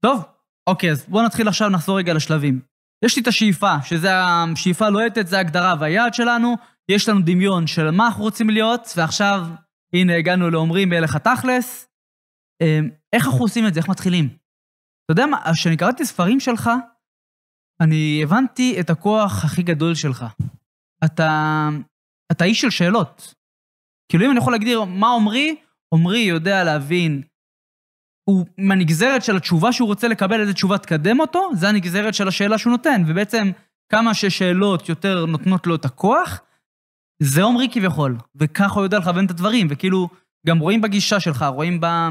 טוב, אוקיי, אז בואו נתחיל עכשיו, נחזור רגע לשלבים. יש לי את השאיפה, שזה השאיפה הלוהטת, זה ההגדרה והיעד שלנו, יש לנו דמיון של מה אנחנו רוצים להיות, ועכשיו, הנה, הגענו לעומרי מלך התכלס, אמ, איך אנחנו עושים את זה? איך מתחילים? אתה יודע מה, כשאני קראתי ספרים שלך, אני הבנתי את הכוח הכי גדול שלך. אתה, אתה איש של שאלות. כאילו, אם אני יכול להגדיר מה עומרי, עומרי יודע להבין. הוא, מהנגזרת של התשובה שהוא רוצה לקבל, איזה תשובה תקדם אותו, זה הנגזרת של השאלה שהוא נותן. ובעצם, כמה ששאלות יותר נותנות לו את הכוח, זה עומרי כביכול. וככה הוא יודע לכוון את הדברים. וכאילו, גם רואים בגישה שלך, רואים ב... בה...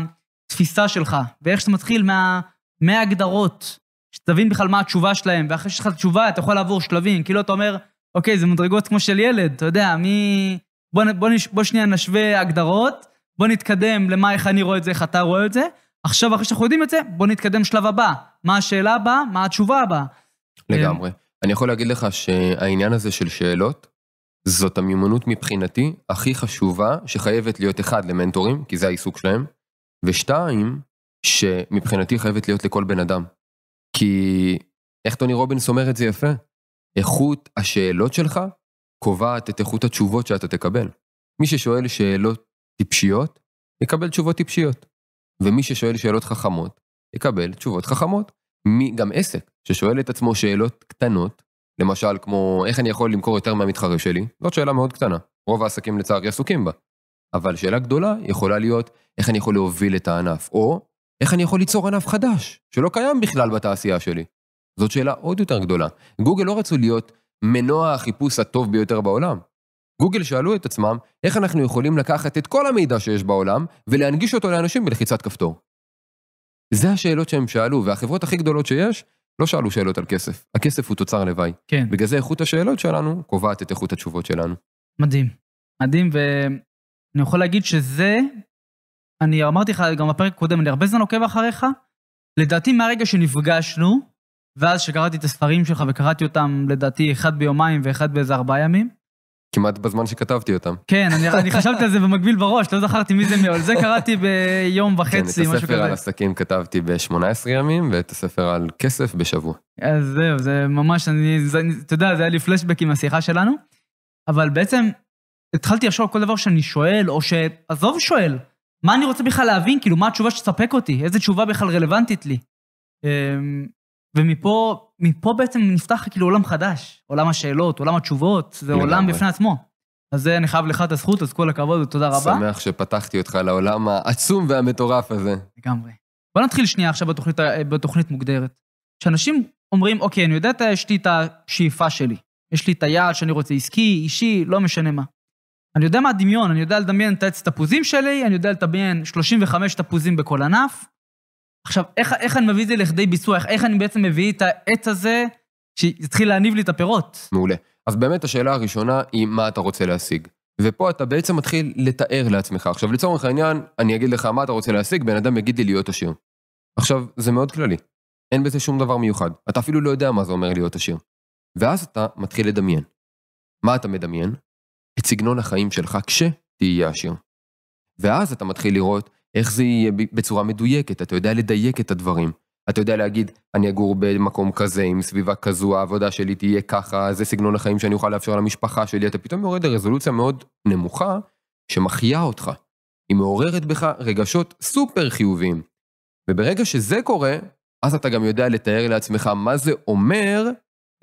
התפיסה שלך, ואיך שאתה מתחיל מה, מההגדרות, שתבין בכלל מה התשובה שלהם, ואחרי שיש לך תשובה אתה יכול לעבור שלבים, כאילו אתה אומר, אוקיי, זה מדרגות כמו של ילד, אתה יודע, מי... בוא, בוא, נש... בוא שנייה נשווה הגדרות, בוא נתקדם למה, איך אני רואה את זה, איך אתה רואה את זה. עכשיו, אחרי שאנחנו יודעים את זה, בוא נתקדם שלב הבא. מה השאלה הבאה, מה התשובה הבאה. לגמרי. אני יכול להגיד לך שהעניין הזה של שאלות, זאת המיומנות מבחינתי הכי חשובה, שחייבת להיות אחד למנטורים, כי זה העיסוק שלהם, ושתיים, שמבחינתי חייבת להיות לכל בן אדם. כי איך טוני רובינס אומר את זה יפה? איכות השאלות שלך קובעת את איכות התשובות שאתה תקבל. מי ששואל שאלות טיפשיות, יקבל תשובות טיפשיות. ומי ששואל שאלות חכמות, יקבל תשובות חכמות. מי, גם עסק ששואל את עצמו שאלות קטנות, למשל כמו איך אני יכול למכור יותר מהמתחרה שלי, זאת שאלה מאוד קטנה. רוב העסקים לצערי עסוקים בה. אבל שאלה גדולה יכולה להיות, איך אני יכול להוביל את הענף, או איך אני יכול ליצור ענף חדש, שלא קיים בכלל בתעשייה שלי. זאת שאלה עוד יותר גדולה. גוגל לא רצו להיות מנוע החיפוש הטוב ביותר בעולם. גוגל שאלו את עצמם, איך אנחנו יכולים לקחת את כל המידע שיש בעולם ולהנגיש אותו לאנשים בלחיצת כפתור. זה השאלות שהם שאלו, והחברות הכי גדולות שיש, לא שאלו שאלות על כסף. הכסף הוא תוצר לוואי. כן. בגלל זה איכות השאלות שלנו קובעת את איכות התשובות שלנו. מדהים. מדהים, ו... אני יכול להגיד שזה, אני אמרתי לך גם בפרק הקודם, אני הרבה זמן עוקב אחריך, לדעתי מהרגע שנפגשנו, ואז שקראתי את הספרים שלך וקראתי אותם, לדעתי, אחד ביומיים ואחד באיזה ארבעה ימים. כמעט בזמן שכתבתי אותם. כן, אני, אני חשבתי על זה במקביל בראש, לא זכרתי מי זה מי, אבל זה קראתי ביום וחצי, כן, משהו כזה. כן, את הספר על עסקים כתבתי ב-18 ימים, ואת הספר על כסף בשבוע. אז זהו, זה ממש, אני, זה, אתה יודע, זה היה לי פלשבק עם השיחה שלנו, אבל בעצם התחלתי לשאול כל דבר שאני שואל, או ש... עזוב שואל, מה אני רוצה בכלל להבין? כאילו, מה התשובה שתספק אותי? איזה תשובה בכלל רלוונטית לי? אמ, ומפה מפה בעצם נפתח כאילו עולם חדש, עולם השאלות, עולם התשובות, זה עולם בפני עצמו. אז אני חייב לך את הזכות, אז כל הכבוד ותודה רבה. שמח שפתחתי אותך לעולם העצום והמטורף הזה. לגמרי. בוא נתחיל שנייה עכשיו בתוכנית, בתוכנית מוגדרת. כשאנשים אומרים, אוקיי, אני יודע, יש לי את השאיפה שלי. יש לי את היעד שאני רוצה עסקי, אישי, לא משנה מה. אני יודע מה הדמיון, אני יודע לדמיין את העץ תפוזים שלי, אני יודע לדמיין 35 תפוזים בכל ענף. עכשיו, איך, איך אני מביא את זה לכדי ביצוע? איך, איך אני בעצם מביא את העץ הזה שיתחיל להניב לי את הפירות? מעולה. אז באמת השאלה הראשונה היא מה אתה רוצה להשיג. ופה אתה בעצם מתחיל לתאר לעצמך. עכשיו, לצורך העניין, אני אגיד לך מה אתה רוצה להשיג, בן אדם יגיד לי להיות עשיר. עכשיו, זה מאוד כללי. אין בזה שום דבר מיוחד. אתה אפילו לא יודע מה זה אומר להיות עשיר. ואז אתה מתחיל לדמיין. מה אתה מדמיין? את סגנון החיים שלך כשתהיה עשיר. ואז אתה מתחיל לראות איך זה יהיה בצורה מדויקת, אתה יודע לדייק את הדברים. אתה יודע להגיד, אני אגור במקום כזה, עם סביבה כזו, העבודה שלי תהיה ככה, זה סגנון החיים שאני אוכל לאפשר למשפחה שלי, אתה פתאום יורד לרזולוציה מאוד נמוכה, שמחיה אותך. היא מעוררת בך רגשות סופר חיוביים. וברגע שזה קורה, אז אתה גם יודע לתאר לעצמך מה זה אומר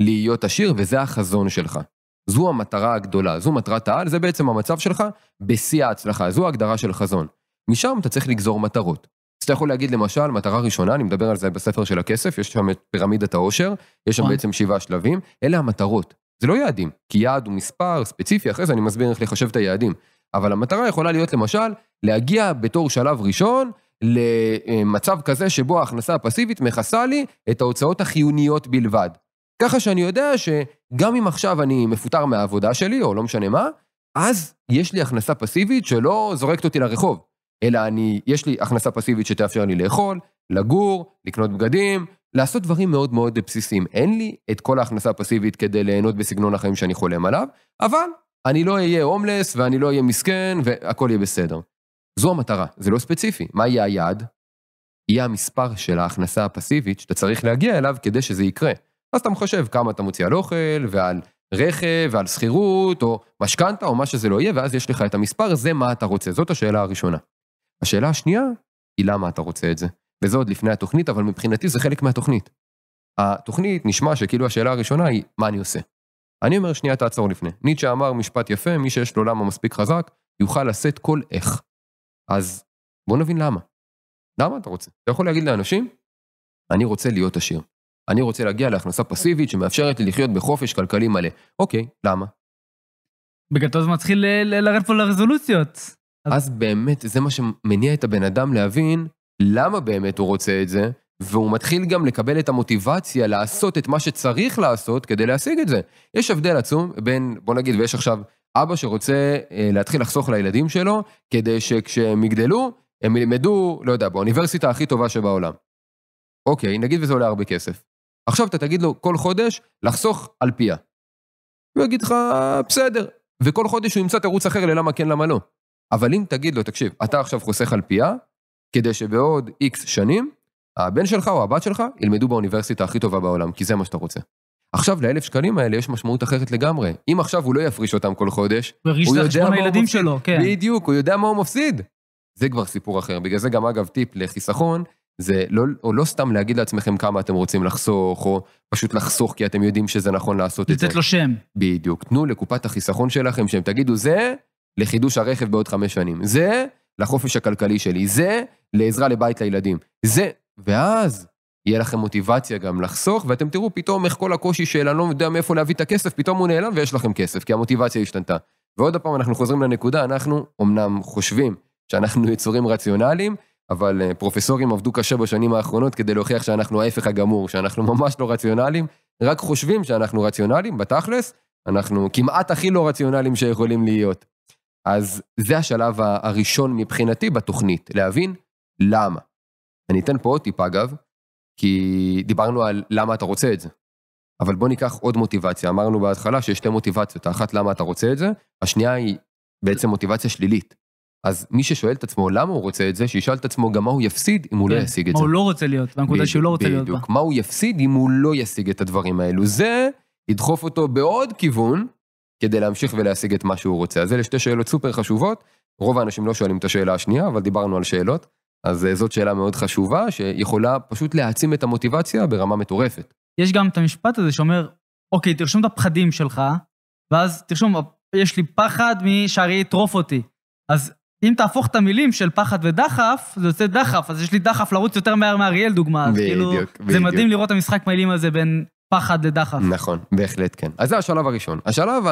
להיות עשיר, וזה החזון שלך. זו המטרה הגדולה, זו מטרת העל, זה בעצם המצב שלך בשיא ההצלחה, זו ההגדרה של חזון. משם אתה צריך לגזור מטרות. אז אתה יכול להגיד למשל, מטרה ראשונה, אני מדבר על זה בספר של הכסף, יש שם את פירמידת העושר, יש שם נכון. בעצם שבעה שלבים, אלה המטרות. זה לא יעדים, כי יעד הוא מספר ספציפי, אחרי זה אני מסביר איך לחשב את היעדים. אבל המטרה יכולה להיות למשל, להגיע בתור שלב ראשון למצב כזה שבו ההכנסה הפסיבית מכסה לי את ההוצאות החיוניות בלבד. ככה שאני יודע שגם אם עכשיו אני מפוטר מהעבודה שלי, או לא משנה מה, אז יש לי הכנסה פסיבית שלא זורקת אותי לרחוב, אלא אני, יש לי הכנסה פסיבית שתאפשר לי לאכול, לגור, לקנות בגדים, לעשות דברים מאוד מאוד בסיסיים. אין לי את כל ההכנסה הפסיבית כדי ליהנות בסגנון החיים שאני חולם עליו, אבל אני לא אהיה הומלס ואני לא אהיה מסכן והכל יהיה בסדר. זו המטרה, זה לא ספציפי. מה יהיה היעד? יהיה המספר של ההכנסה הפסיבית שאתה צריך להגיע אליו כדי שזה יקרה. אז אתה מחשב כמה אתה מוציא על אוכל, ועל רכב, ועל שכירות, או משכנתה, או מה שזה לא יהיה, ואז יש לך את המספר, זה מה אתה רוצה. זאת השאלה הראשונה. השאלה השנייה היא למה אתה רוצה את זה. וזה עוד לפני התוכנית, אבל מבחינתי זה חלק מהתוכנית. התוכנית נשמע שכאילו השאלה הראשונה היא, מה אני עושה? אני אומר, שנייה, תעצור לפני. ניטשה אמר משפט יפה, מי שיש לו למה מספיק חזק, יוכל לשאת כל איך. אז בוא נבין למה. למה אתה רוצה? אתה יכול להגיד לאנשים, אני רוצה להיות עשיר. אני רוצה להגיע להכנסה פסיבית שמאפשרת לי לחיות בחופש כלכלי מלא. אוקיי, למה? בגלל זה מתחיל לרדת פה לרזולוציות. אז באמת, זה מה שמניע את הבן אדם להבין למה באמת הוא רוצה את זה, והוא מתחיל גם לקבל את המוטיבציה לעשות את מה שצריך לעשות כדי להשיג את זה. יש הבדל עצום בין, בוא נגיד, ויש עכשיו אבא שרוצה אה, להתחיל לחסוך לילדים שלו, כדי שכשהם יגדלו, הם ילמדו, לא יודע, באוניברסיטה הכי טובה שבעולם. אוקיי, נגיד וזה עולה הרבה כסף. עכשיו אתה תגיד לו כל חודש לחסוך על פיה. הוא יגיד לך, בסדר. וכל חודש הוא ימצא תירוץ אחר ללמה כן, למה לא. אבל אם תגיד לו, תקשיב, אתה עכשיו חוסך על פיה, כדי שבעוד איקס שנים, הבן שלך או הבת שלך ילמדו באוניברסיטה הכי טובה בעולם, כי זה מה שאתה רוצה. עכשיו, לאלף שקלים האלה יש משמעות אחרת לגמרי. אם עכשיו הוא לא יפריש אותם כל חודש, הוא יודע מה הוא מפסיד. שלו, כן. בדיוק, הוא יודע מה הוא מפסיד. זה כבר סיפור אחר. בגלל זה גם, אגב, טיפ לחיסכון, זה לא, או לא סתם להגיד לעצמכם כמה אתם רוצים לחסוך, או פשוט לחסוך כי אתם יודעים שזה נכון לעשות את זה. לתת לו שם. בדיוק. תנו לקופת החיסכון שלכם שם. תגידו, זה לחידוש הרכב בעוד חמש שנים. זה לחופש הכלכלי שלי. זה לעזרה לבית לילדים. זה... ואז יהיה לכם מוטיבציה גם לחסוך, ואתם תראו פתאום איך כל הקושי של אני לא יודע מאיפה להביא את הכסף, פתאום הוא נעלם ויש לכם כסף, כי המוטיבציה השתנתה. ועוד פעם, אנחנו חוזרים לנקודה, אנחנו אמנם חושבים שאנחנו יצורים רציונליים, אבל אה, פרופסורים עבדו קשה בשנים האחרונות כדי להוכיח שאנחנו ההפך הגמור, שאנחנו ממש לא רציונליים, רק חושבים שאנחנו רציונליים, בתכלס, אנחנו כמעט הכי לא רציונליים שיכולים להיות. אז זה השלב הראשון מבחינתי בתוכנית, להבין למה. אני אתן פה עוד טיפה, אגב, כי דיברנו על למה אתה רוצה את זה. אבל בוא ניקח עוד מוטיבציה. אמרנו בהתחלה שיש שתי מוטיבציות, האחת למה אתה רוצה את זה, השנייה היא בעצם מוטיבציה שלילית. אז מי ששואל את עצמו למה הוא רוצה את זה, שישאל את עצמו גם מה הוא יפסיד אם הוא לא כן. ישיג את זה. מה הוא לא רוצה להיות, בנקודה שהוא לא רוצה להיות בה. בדיוק, מה הוא יפסיד אם הוא לא ישיג את הדברים האלו. זה ידחוף אותו בעוד כיוון כדי להמשיך ולהשיג את מה שהוא רוצה. אז אלה שתי שאלות סופר חשובות. רוב האנשים לא שואלים את השאלה השנייה, אבל דיברנו על שאלות. אז אה, זאת שאלה מאוד חשובה, שיכולה פשוט להעצים את המוטיבציה ברמה מטורפת. יש גם את המשפט הזה שאומר, אוקיי, תרשום את הפחדים שלך, ואז תרשום, יש לי פחד משערי יטרוף אותי. אז אם תהפוך את המילים של פחד ודחף, זה יוצא דחף, אז יש לי דחף לרוץ יותר מהר מאריאל, דוגמה. בדיוק, כאילו, בדיוק. זה מדהים לראות המשחק מילים הזה בין פחד לדחף. נכון, בהחלט כן. אז זה השלב הראשון. השלב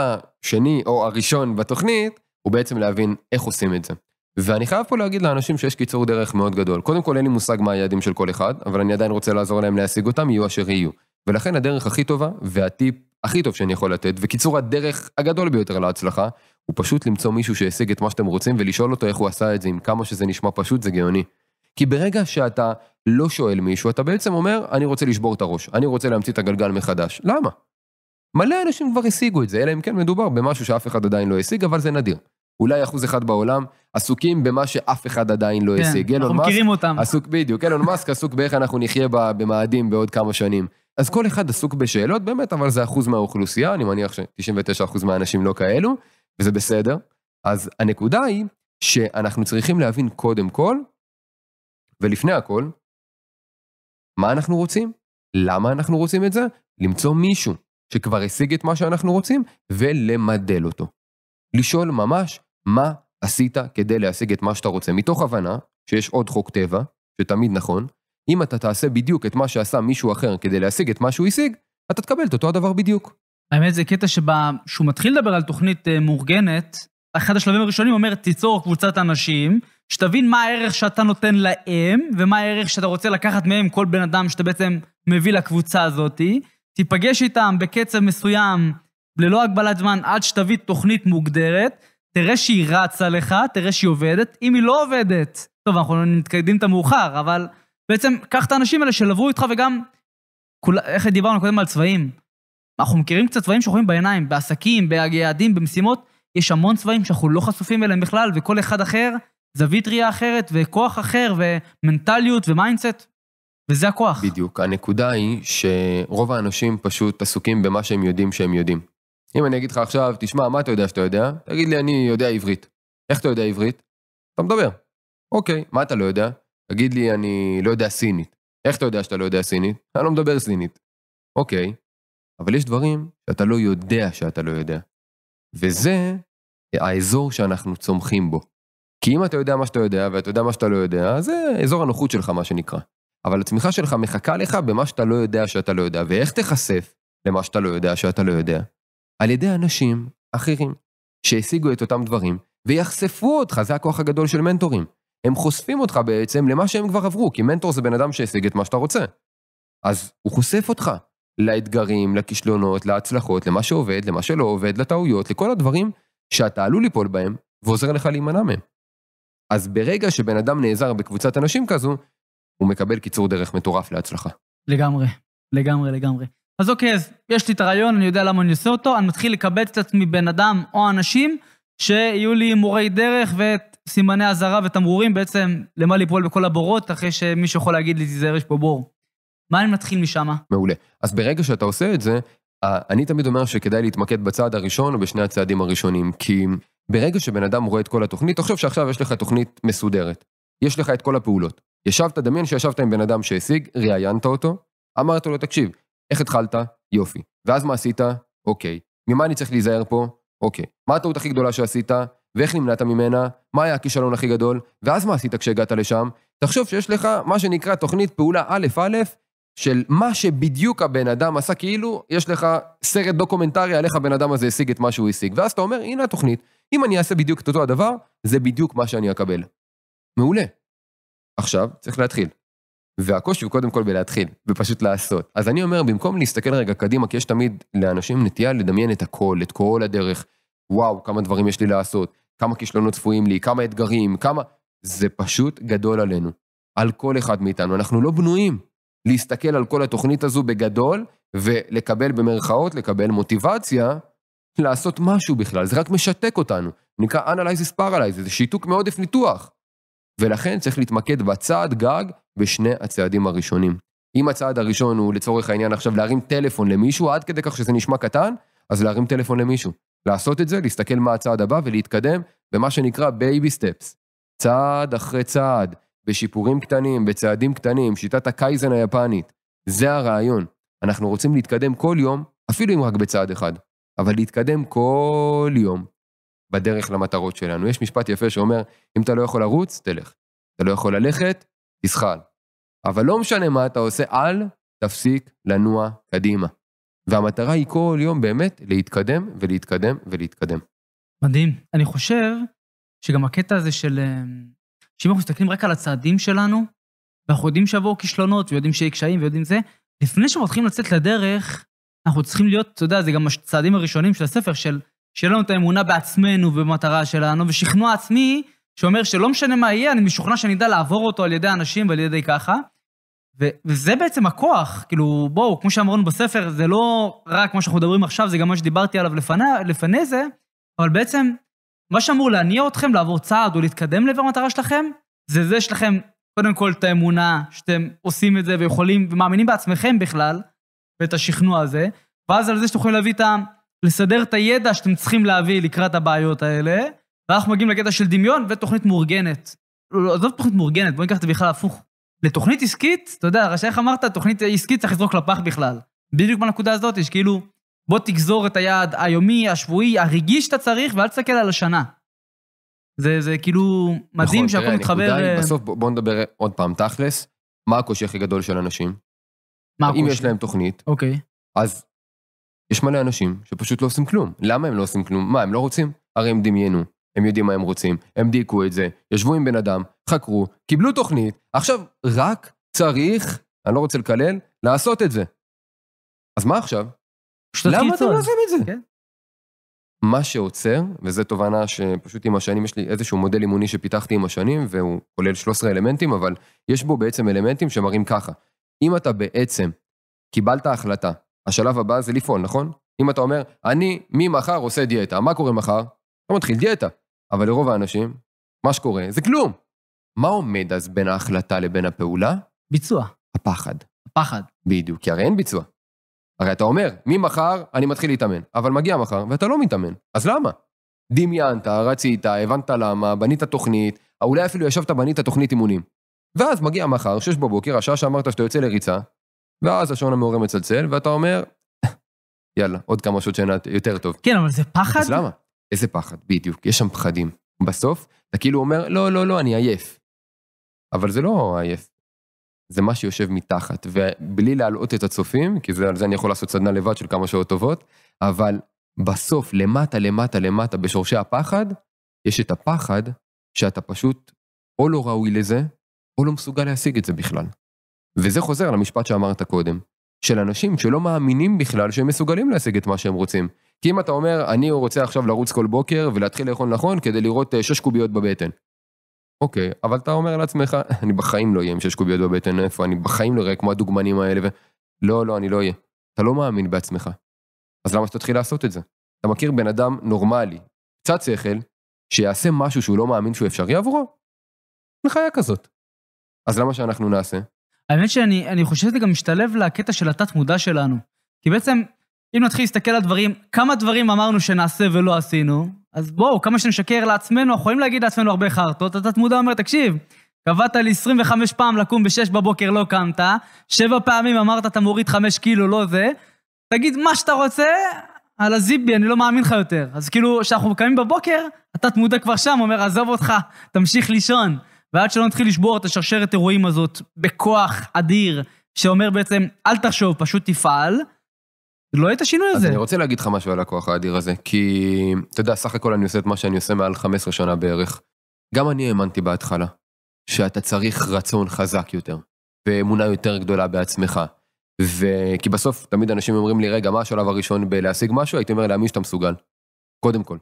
השני, או הראשון בתוכנית, הוא בעצם להבין איך עושים את זה. ואני חייב פה להגיד לאנשים שיש קיצור דרך מאוד גדול. קודם כל, אין לי מושג מה היעדים של כל אחד, אבל אני עדיין רוצה לעזור להם להשיג אותם, יהיו אשר יהיו. ולכן הדרך הכי טובה, והטיפ הכי טוב שאני יכול לתת, וקיצור הדרך הגדול ביותר להצלחה, הוא פשוט למצוא מישהו שהשיג את מה שאתם רוצים ולשאול אותו איך הוא עשה את זה, עם כמה שזה נשמע פשוט, זה גאוני. כי ברגע שאתה לא שואל מישהו, אתה בעצם אומר, אני רוצה לשבור את הראש, אני רוצה להמציא את הגלגל מחדש. למה? מלא אנשים כבר השיגו את זה, אלא אם כן מדובר במשהו שאף אחד עדיין לא השיג, אבל זה נדיר. אולי אחוז אחד בעולם עסוקים במה שאף אחד עדיין לא כן, השיג. כן, אנחנו אלון מכירים אותם. עסוק בדיוק, אלון מאסק עסוק באיך אנחנו נחיה במאדים בעוד כמה שנים. אז כל אחד עסוק בשאלות באמת, אבל זה אחוז מהאוכלוסייה, אני מניח ש-99% מהאנשים לא כאלו. וזה בסדר. אז הנקודה היא שאנחנו צריכים להבין קודם כל, ולפני הכל, מה אנחנו רוצים, למה אנחנו רוצים את זה, למצוא מישהו שכבר השיג את מה שאנחנו רוצים, ולמדל אותו. לשאול ממש מה עשית כדי להשיג את מה שאתה רוצה, מתוך הבנה שיש עוד חוק טבע, שתמיד נכון, אם אתה תעשה בדיוק את מה שעשה מישהו אחר כדי להשיג את מה שהוא השיג, אתה תקבל את אותו הדבר בדיוק. האמת זה קטע שבה, שהוא מתחיל לדבר על תוכנית אה, מאורגנת, אחד השלבים הראשונים אומר, תיצור קבוצת אנשים, שתבין מה הערך שאתה נותן להם, ומה הערך שאתה רוצה לקחת מהם, כל בן אדם שאתה בעצם מביא לקבוצה הזאת, תיפגש איתם בקצב מסוים, ללא הגבלת זמן, עד שתביא תוכנית מוגדרת, תראה שהיא רצה לך, תראה שהיא עובדת. אם היא לא עובדת, טוב, אנחנו מתקדמים לא את המאוחר, אבל בעצם קח את האנשים האלה שלבו איתך וגם... כול... איך דיברנו קודם על צבעים? אנחנו מכירים קצת צבעים שאנחנו בעיניים, בעסקים, ביעדים, במשימות. יש המון צבעים שאנחנו לא חשופים אליהם בכלל, וכל אחד אחר, זווית ראייה אחרת, וכוח אחר, ומנטליות, ומיינדסט. וזה הכוח. בדיוק. הנקודה היא שרוב האנשים פשוט עסוקים במה שהם יודעים שהם יודעים. אם אני אגיד לך עכשיו, תשמע, מה אתה יודע שאתה יודע? תגיד לי, אני יודע עברית. איך אתה יודע עברית? אתה מדבר. אוקיי, מה אתה לא יודע? תגיד לי, אני לא יודע סינית. איך אתה יודע שאתה לא יודע סינית? אני לא מדבר סינית. אוקיי, אבל יש דברים שאתה לא יודע שאתה לא יודע. וזה האזור שאנחנו צומחים בו. כי אם אתה יודע מה שאתה יודע ואתה יודע מה שאתה לא יודע, זה אזור הנוחות שלך, מה שנקרא. אבל הצמיחה שלך מחכה לך במה שאתה לא יודע שאתה לא יודע. ואיך תיחשף למה שאתה לא יודע שאתה לא יודע? על ידי אנשים אחרים שהשיגו את אותם דברים ויחשפו אותך, זה הכוח הגדול של מנטורים. הם חושפים אותך בעצם למה שהם כבר עברו, כי מנטור זה בן אדם שהשיג את מה שאתה רוצה. אז הוא חושף אותך, לאתגרים, לכישלונות, להצלחות, למה שעובד, למה שלא עובד, לטעויות, לכל הדברים שאתה עלול ליפול בהם, ועוזר לך להימנע מהם. אז ברגע שבן אדם נעזר בקבוצת אנשים כזו, הוא מקבל קיצור דרך מטורף להצלחה. לגמרי, לגמרי, לגמרי. אז אוקיי, אז יש לי את הרעיון, אני יודע למה אני עושה אותו, אני מתחיל לקבץ את עצמי בן אדם או אנשים שיהיו לי מורי דרך ואת סימני אזהרה ותמרורים בעצם למה ליפול בכל הבורות, אחרי שמישהו יכול להגיד לי, תיזהר, יש פה בור. מה אני מתחיל משם? מעולה. אז ברגע שאתה עושה את זה, אני תמיד אומר שכדאי להתמקד בצעד הראשון או בשני הצעדים הראשונים, כי ברגע שבן אדם רואה את כל התוכנית, תחשוב שעכשיו יש לך תוכנית מסודרת. יש לך את כל הפעולות. ישבת, דמיין שישבת עם בן אדם שהשיג, ראיינת אותו, אמרת לו, תקשיב, איך התחלת? יופי. ואז מה עשית? אוקיי. ממה אני צריך להיזהר פה? אוקיי. מה הטעות הכי גדולה שעשית? ואיך נמנעת ממנה? מה היה הכישלון הכי גדול? ואז מה עשית כשהגעת לשם? תחשוב שיש לך מה שנקרא תוכנית פעולה א' א', של מה שבדיוק הבן אדם עשה, כאילו יש לך סרט דוקומנטרי על איך הבן אדם הזה השיג את מה שהוא השיג. ואז אתה אומר, הנה התוכנית, אם אני אעשה בדיוק את אותו הדבר, זה בדיוק מה שאני אקבל. מעולה. עכשיו, צריך להתחיל. והקושי הוא קודם כל בלהתחיל, ופשוט לעשות. אז אני אומר, במקום להסתכל רגע קדימה, כי יש תמיד לאנשים נטייה לדמיין את הכל, את כל הדרך, וואו, כמה דברים יש לי לעשות, כמה כישלונות צפויים לי, כמה אתגרים, כמה... זה פשוט גדול עלינו, על כל אחד מאיתנו. אנחנו לא בנויים. להסתכל על כל התוכנית הזו בגדול, ולקבל במרכאות, לקבל מוטיבציה, לעשות משהו בכלל, זה רק משתק אותנו. נקרא Analysis Paralysis, זה שיתוק מעודף ניתוח. ולכן צריך להתמקד בצעד גג בשני הצעדים הראשונים. אם הצעד הראשון הוא לצורך העניין עכשיו להרים טלפון למישהו, עד כדי כך שזה נשמע קטן, אז להרים טלפון למישהו. לעשות את זה, להסתכל מה הצעד הבא ולהתקדם במה שנקרא baby steps. צעד אחרי צעד. בשיפורים קטנים, בצעדים קטנים, שיטת הקייזן היפנית. זה הרעיון. אנחנו רוצים להתקדם כל יום, אפילו אם רק בצעד אחד, אבל להתקדם כל יום בדרך למטרות שלנו. יש משפט יפה שאומר, אם אתה לא יכול לרוץ, תלך. אתה לא יכול ללכת, תזחל. אבל לא משנה מה אתה עושה, אל תפסיק לנוע קדימה. והמטרה היא כל יום באמת להתקדם ולהתקדם ולהתקדם. מדהים. אני חושב שגם הקטע הזה של אה, שאם אנחנו מסתכלים רק על הצעדים שלנו, ואנחנו יודעים שיבואו כישלונות, ויודעים שיהיו קשיים, ויודעים זה, לפני שמתחילים לצאת לדרך, אנחנו צריכים להיות, אתה יודע, זה גם הצעדים הראשונים של הספר, של שיהיה לנו את האמונה בעצמנו ובמטרה שלנו, ושכנוע עצמי, שאומר שלא משנה מה יהיה, אני משוכנע שאני אדע לעבור אותו על ידי אנשים ועל ידי ככה. ו- וזה בעצם הכוח, כאילו, בואו, כמו שאמרנו בספר, זה לא רק מה שאנחנו מדברים עכשיו, זה גם מה שדיברתי עליו לפני, לפני זה, אבל בעצם מה שאמור להניע אתכם לעבור צעד או להתקדם לעבר המטרה שלכם, זה זה שלכם קודם כל את האמונה שאתם עושים את זה ויכולים ומאמינים בעצמכם בכלל, ואת השכנוע הזה, ואז על זה שאתם יכולים להביא את ה... לסדר את הידע שאתם צריכים להביא לקראת הבעיות האלה, ואנחנו מגיעים לקטע של דמיון ותוכנית מאורגנת. לא, לא עזוב תוכנית מאורגנת, בואו ניקח את זה בכלל הפוך. לתוכנית עסקית, אתה יודע, ראשי איך אמרת, תוכנית עסקית צריך לזרוק לפח בכלל. בדיוק בנקודה הזאת, יש כאילו, בוא תגזור את היעד היומי, השבועי, הרגעי שאתה צריך, ואל תסתכל על השנה. זה, זה כאילו מדהים נכון, שהכל מתחבר... נכון, תראה, בסוף בוא נדבר עוד פעם, תכלס, מה הקושי הכי גדול של אנשים? מה הקושי? אם יש להם תוכנית, אוקיי. אז יש מלא אנשים שפשוט לא עושים כלום. למה הם לא עושים כלום? מה, הם לא רוצים? הרי הם דמיינו, הם יודעים מה הם רוצים, הם דייקו את זה, ישבו עם בן אדם, חקרו, קיבלו תוכנית, עכשיו רק צריך, אני לא רוצה לקלל, לעשות את זה. אז מה עכשיו? פשוט למה אתם לא עושים את זה? כן. מה שעוצר, וזו תובנה שפשוט עם השנים, יש לי איזשהו מודל אימוני שפיתחתי עם השנים, והוא כולל 13 אלמנטים, אבל יש בו בעצם אלמנטים שמראים ככה. אם אתה בעצם קיבלת החלטה, השלב הבא זה לפעול, נכון? אם אתה אומר, אני ממחר עושה דיאטה, מה קורה מחר? אתה מתחיל דיאטה. אבל לרוב האנשים, מה שקורה זה כלום. מה עומד אז בין ההחלטה לבין הפעולה? ביצוע. הפחד. הפחד. בדיוק, כי הרי אין ביצוע. הרי אתה אומר, ממחר אני מתחיל להתאמן, אבל מגיע מחר ואתה לא מתאמן, אז למה? דמיינת, רצית, הבנת למה, בנית תוכנית, אה, אולי אפילו ישבת, בנית תוכנית אימונים. ואז מגיע מחר, שש בבוקר, השעה שאמרת שאתה יוצא לריצה, ואז השעון המעורר מצלצל, ואתה אומר, אה, יאללה, עוד כמה שעות שינה יותר טוב. כן, אבל זה פחד? אז למה? איזה פחד, בדיוק, יש שם פחדים. בסוף, אתה כאילו אומר, לא, לא, לא, אני עייף. אבל זה לא עייף. זה מה שיושב מתחת, ובלי להלאות את הצופים, כי זה, על זה אני יכול לעשות סדנה לבד של כמה שעות טובות, אבל בסוף, למטה, למטה, למטה, בשורשי הפחד, יש את הפחד שאתה פשוט או לא ראוי לזה, או לא מסוגל להשיג את זה בכלל. וזה חוזר למשפט שאמרת קודם, של אנשים שלא מאמינים בכלל שהם מסוגלים להשיג את מה שהם רוצים. כי אם אתה אומר, אני רוצה עכשיו לרוץ כל בוקר ולהתחיל לאכול נכון כדי לראות אה, שש קוביות בבטן, אוקיי, אבל אתה אומר לעצמך, אני בחיים לא אהיה עם שש קוביות בבטן, איפה, אני בחיים לא אראה כמו הדוגמנים האלה, ו... לא, לא, אני לא אהיה. אתה לא מאמין בעצמך. אז למה שתתחיל לעשות את זה? אתה מכיר בן אדם נורמלי, קצת שכל, שיעשה משהו שהוא לא מאמין שהוא אפשרי עבורו? אין חיה כזאת. אז למה שאנחנו נעשה? האמת שאני חושב שזה גם משתלב לקטע של התת-מודע שלנו. כי בעצם, אם נתחיל להסתכל על דברים, כמה דברים אמרנו שנעשה ולא עשינו, אז בואו, כמה שנשקר לעצמנו, אנחנו יכולים להגיד לעצמנו הרבה חרטות, התת מודע אומר, תקשיב, קבעת לי 25 פעם לקום ב-6 בבוקר, לא קמת, שבע פעמים אמרת, אתה מוריד 5 קילו, לא זה, תגיד מה שאתה רוצה, על הזיבי, אני לא מאמין לך יותר. אז כאילו, כשאנחנו קמים בבוקר, אתה מודע כבר שם, אומר, עזוב אותך, תמשיך לישון. ועד שלא נתחיל לשבור את השרשרת אירועים הזאת בכוח אדיר, שאומר בעצם, אל תחשוב, פשוט תפעל, לא יהיה את השינוי הזה. אז אני רוצה להגיד לך משהו על הכוח האדיר הזה, כי אתה יודע, סך הכל אני עושה את מה שאני עושה מעל 15 שנה בערך. גם אני האמנתי בהתחלה, שאתה צריך רצון חזק יותר, ואמונה יותר גדולה בעצמך. ו... כי בסוף תמיד אנשים אומרים לי, רגע, מה השלב הראשון בלהשיג משהו? הייתי אומר להאמין שאתה מסוגל. קודם כל.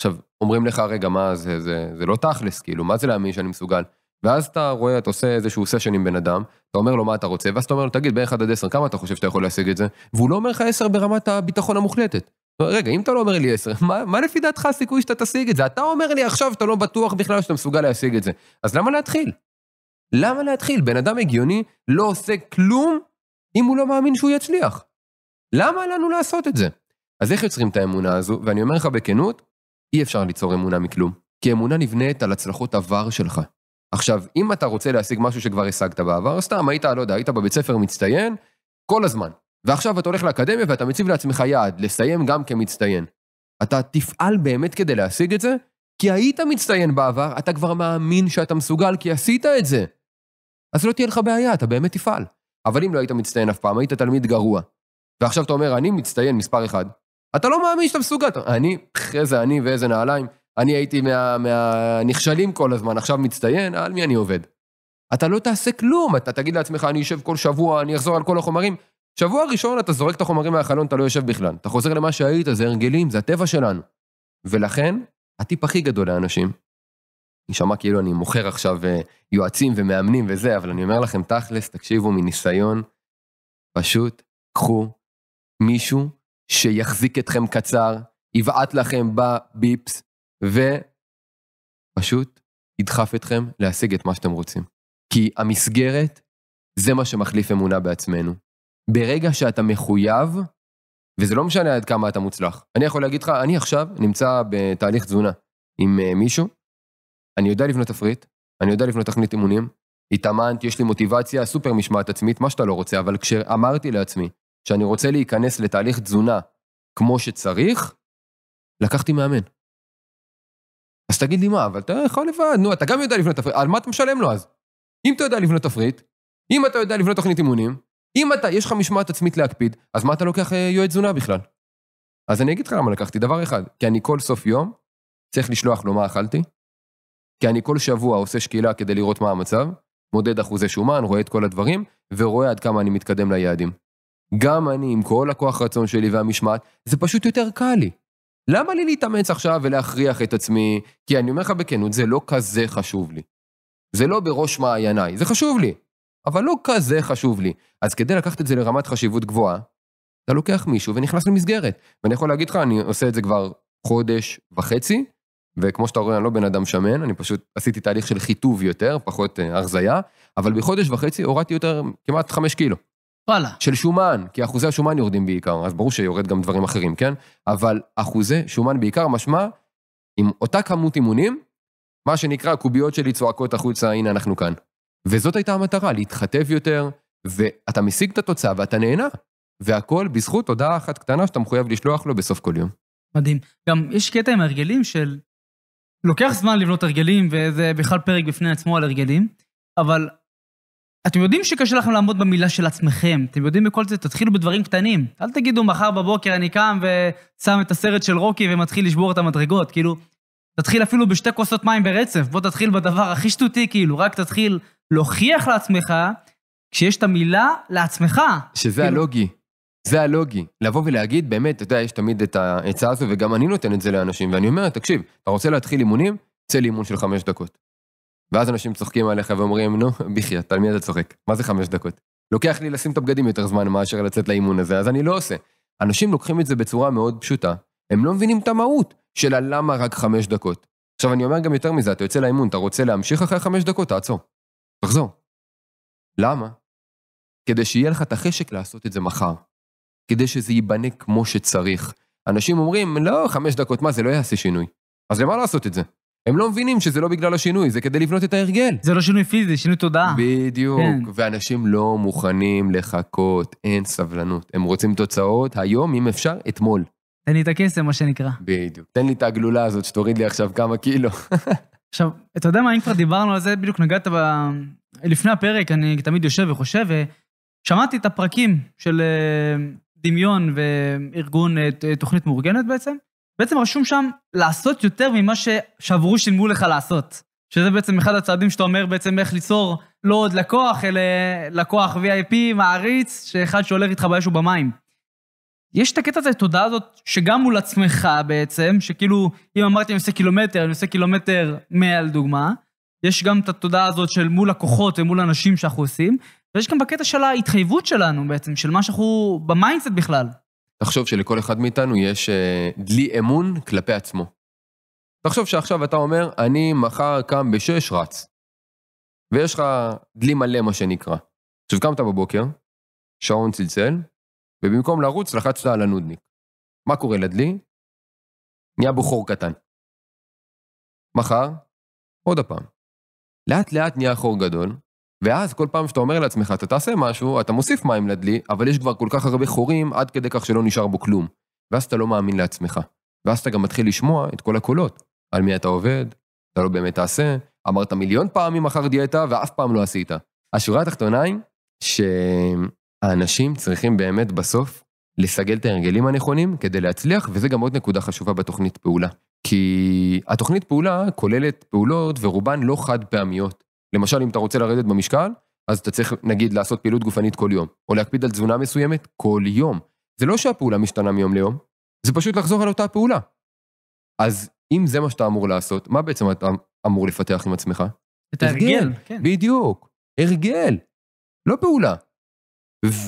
עכשיו, אומרים לך, רגע, מה זה, זה, זה לא תכלס, כאילו, מה זה להאמין שאני מסוגל? ואז אתה רואה, אתה עושה איזשהו סשן עם בן אדם, אתה אומר לו מה אתה רוצה, ואז אתה אומר לו, תגיד, בין 1 עד 10, כמה אתה חושב שאתה יכול להשיג את זה? והוא לא אומר לך 10 ברמת הביטחון המוחלטת. רגע, אם אתה לא אומר לי 10, מה, מה לפי דעתך הסיכוי שאתה תשיג את זה? אתה אומר לי עכשיו שאתה לא בטוח בכלל שאתה מסוגל להשיג את זה. אז למה להתחיל? למה להתחיל? בן אדם הגיוני לא עושה כלום אם הוא לא מאמין שהוא יצליח. למה לנו לעשות את זה? אז איך יוצרים את האמונה הזו? ואני אומר לך בכנות, אי אפשר ליצור אמונה מכלום. כי אמונה נבנית על הצלחות עבר שלך. עכשיו, אם אתה רוצה להשיג משהו שכבר השגת בעבר, סתם היית, לא יודע, היית בבית ספר מצטיין כל הזמן. ועכשיו אתה הולך לאקדמיה ואתה מציב לעצמך יעד, לסיים גם כמצטיין. אתה תפעל באמת כדי להשיג את זה, כי היית מצטיין בעבר, אתה כבר מאמין שאתה מסוגל כי עשית את זה. אז לא תהיה לך בעיה, אתה באמת תפעל. אבל אם לא היית מצטיין אף פעם, היית תלמיד גרוע. ועכשיו אתה אומר, אני מצטיין מספר אחד. אתה לא מאמין שאתה מסוגל. אני, אחרי זה אני ואיזה נעליים. אני הייתי מהנכשלים מה, כל הזמן, עכשיו מצטיין, על מי אני עובד? אתה לא תעשה כלום, אתה תגיד לעצמך, אני אשב כל שבוע, אני אחזור על כל החומרים. שבוע ראשון אתה זורק את החומרים מהחלון, אתה לא יושב בכלל. אתה חוזר למה שהיית, זה הרגלים, זה הטבע שלנו. ולכן, הטיפ הכי גדול לאנשים, נשמע כאילו אני מוכר עכשיו אה, יועצים ומאמנים וזה, אבל אני אומר לכם, תכלס, תקשיבו מניסיון, פשוט קחו מישהו שיחזיק אתכם קצר, יבעט לכם בביפס, ופשוט ידחף אתכם להשיג את מה שאתם רוצים. כי המסגרת, זה מה שמחליף אמונה בעצמנו. ברגע שאתה מחויב, וזה לא משנה עד כמה אתה מוצלח. אני יכול להגיד לך, אני עכשיו נמצא בתהליך תזונה עם אה, מישהו, אני יודע לבנות תפריט, אני יודע לבנות תכנית אימונים, התאמנת, יש לי מוטיבציה, סופר משמעת עצמית, מה שאתה לא רוצה, אבל כשאמרתי לעצמי שאני רוצה להיכנס לתהליך תזונה כמו שצריך, לקחתי מאמן. אז תגיד לי מה, אבל אתה יכול לבד, נו, אתה גם יודע לבנות תפריט, על מה אתה משלם לו אז? אם אתה יודע לבנות תפריט, אם אתה יודע לבנות תוכנית אימונים, אם אתה, יש לך משמעת עצמית להקפיד, אז מה אתה לוקח אה, יועץ תזונה בכלל? אז אני אגיד לך למה לקחתי, דבר אחד, כי אני כל סוף יום צריך לשלוח לו מה אכלתי, כי אני כל שבוע עושה שקילה כדי לראות מה המצב, מודד אחוזי שומן, רואה את כל הדברים, ורואה עד כמה אני מתקדם ליעדים. גם אני, עם כל הכוח רצון שלי והמשמעת, זה פשוט יותר קל לי. למה לי להתאמץ עכשיו ולהכריח את עצמי? כי אני אומר לך בכנות, זה לא כזה חשוב לי. זה לא בראש מעייניי, זה חשוב לי, אבל לא כזה חשוב לי. אז כדי לקחת את זה לרמת חשיבות גבוהה, אתה לוקח מישהו ונכנס למסגרת. ואני יכול להגיד לך, אני עושה את זה כבר חודש וחצי, וכמו שאתה רואה, אני לא בן אדם שמן, אני פשוט עשיתי תהליך של חיטוב יותר, פחות אה, הרזייה, אבל בחודש וחצי הורדתי יותר, כמעט חמש קילו. וואלה. של שומן, כי אחוזי השומן יורדים בעיקר, אז ברור שיורד גם דברים אחרים, כן? אבל אחוזי שומן בעיקר, משמע, עם אותה כמות אימונים, מה שנקרא, הקוביות שלי צועקות החוצה, הנה אנחנו כאן. וזאת הייתה המטרה, להתחטף יותר, ואתה משיג את התוצאה ואתה נהנה. והכל בזכות הודעה אחת קטנה שאתה מחויב לשלוח לו בסוף כל יום. מדהים. גם יש קטע עם הרגלים של... לוקח זמן לבנות הרגלים, וזה בכלל פרק בפני עצמו על הרגלים, אבל אתם יודעים שקשה לכם לעמוד במילה של עצמכם, אתם יודעים בכל זה, תתחילו בדברים קטנים. אל תגידו, מחר בבוקר אני קם ושם את הסרט של רוקי ומתחיל לשבור את המדרגות, כאילו, תתחיל אפילו בשתי כוסות מים ברצף, בוא תתחיל בדבר הכי שטותי, כאילו, רק תתחיל להוכיח לעצמך כשיש את המילה לעצמך. שזה כאילו... הלוגי. זה הלוגי. לבוא ולהגיד, באמת, אתה יודע, יש תמיד את העצה הזו, וגם אני נותן את זה לאנשים, ואני אומר, תקשיב, אתה רוצה להתחיל אימונים? צא לאימון של חמש דקות. ואז אנשים צוחקים עליך ואומרים, נו, בחייאת, על מי אתה צוחק? מה זה חמש דקות? לוקח לי לשים את הבגדים יותר זמן מאשר לצאת לאימון הזה, אז אני לא עושה. אנשים לוקחים את זה בצורה מאוד פשוטה, הם לא מבינים את המהות של הלמה רק חמש דקות. עכשיו, אני אומר גם יותר מזה, אתה יוצא לאימון, אתה רוצה להמשיך אחרי חמש דקות, תעצור. תחזור. למה? כדי שיהיה לך את החשק לעשות את זה מחר. כדי שזה ייבנה כמו שצריך. אנשים אומרים, לא, חמש דקות, מה, זה לא יעשה שינוי. אז למה לעשות את זה? הם לא מבינים שזה לא בגלל השינוי, זה כדי לבנות את ההרגל. זה לא שינוי פיזי, זה שינוי תודעה. בדיוק, כן. ואנשים לא מוכנים לחכות, אין סבלנות. הם רוצים תוצאות היום, אם אפשר, אתמול. תן לי את הכסף, מה שנקרא. בדיוק. תן לי את הגלולה הזאת שתוריד לי עכשיו כמה קילו. עכשיו, אתה יודע מה, אם כבר דיברנו על זה, בדיוק נגעת ב... לפני הפרק, אני תמיד יושב וחושב, ושמעתי את הפרקים של אה, דמיון וארגון אה, תוכנית מאורגנת בעצם. בעצם רשום שם לעשות יותר ממה ששברו שילמו לך לעשות. שזה בעצם אחד הצעדים שאתה אומר בעצם איך ליצור לא עוד לקוח, אלא לקוח VIP, מעריץ, שאחד שהולך איתך באש ובמים. יש את הקטע הזה, את התודעה הזאת, שגם מול עצמך בעצם, שכאילו, אם אמרתי אני עושה קילומטר, אני עושה קילומטר 100 לדוגמה, יש גם את התודעה הזאת של מול לקוחות ומול אנשים שאנחנו עושים, ויש גם בקטע של ההתחייבות שלנו בעצם, של מה שאנחנו במיינדסט בכלל. תחשוב שלכל אחד מאיתנו יש אה, דלי אמון כלפי עצמו. תחשוב שעכשיו אתה אומר, אני מחר קם בשש רץ, ויש לך דלי מלא, מה שנקרא. עכשיו, קמת בבוקר, שעון צלצל, ובמקום לרוץ, לחצת על הנודניק. מה קורה לדלי? נהיה בו חור קטן. מחר, עוד הפעם. לאט-לאט נהיה חור גדול, ואז כל פעם שאתה אומר לעצמך, אתה תעשה משהו, אתה מוסיף מים לדלי, אבל יש כבר כל כך הרבה חורים, עד כדי כך שלא נשאר בו כלום. ואז אתה לא מאמין לעצמך. ואז אתה גם מתחיל לשמוע את כל הקולות. על מי אתה עובד, אתה לא באמת תעשה, אמרת מיליון פעמים אחר דיאטה ואף פעם לא עשית. השורה התחתונה היא שהאנשים צריכים באמת בסוף לסגל את ההרגלים הנכונים כדי להצליח, וזה גם עוד נקודה חשובה בתוכנית פעולה. כי התוכנית פעולה כוללת פעולות ורובן לא חד פעמיות. למשל, אם אתה רוצה לרדת במשקל, אז אתה צריך, נגיד, לעשות פעילות גופנית כל יום, או להקפיד על תזונה מסוימת כל יום. זה לא שהפעולה משתנה מיום ליום, זה פשוט לחזור על אותה פעולה. אז אם זה מה שאתה אמור לעשות, מה בעצם אתה אמור לפתח עם עצמך? את ההרגל, כן. בדיוק, הרגל, לא פעולה.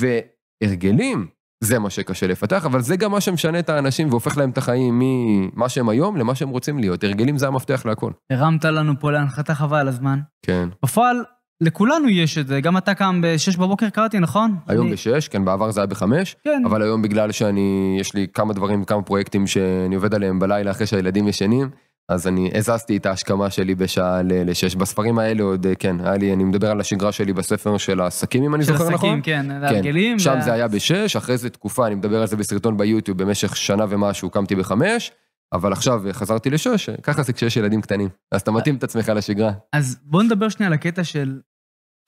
והרגלים זה מה שקשה לפתח, אבל זה גם מה שמשנה את האנשים והופך להם את החיים ממה שהם היום למה שהם רוצים להיות. הרגלים זה המפתח להכל. הרמת לנו פה להנחתה חבל הזמן. כן. בפועל, לכולנו יש את זה, גם אתה קם ב-6 בבוקר קראתי, נכון? היום אני... ב-6, כן, בעבר זה היה ב-5, כן. אבל היום בגלל שאני, יש לי כמה דברים, כמה פרויקטים שאני עובד עליהם בלילה אחרי שהילדים ישנים, אז אני הזזתי את ההשכמה שלי בשעה לשש. בספרים האלה עוד, אה, כן, היה לי, אני מדבר על השגרה שלי בספר של העסקים, אם אני זוכר נכון. של עסקים, כן, כן. הרגלים. שם ו... זה היה בשש, אחרי זה תקופה, אני מדבר על זה בסרטון ביוטיוב, במשך שנה ומשהו קמתי בחמש, אבל עכשיו חזרתי לשש, ככה זה כשיש ילדים קטנים. אז אתה מתאים את עצמך לשגרה. אז בוא נדבר שנייה על הקטע של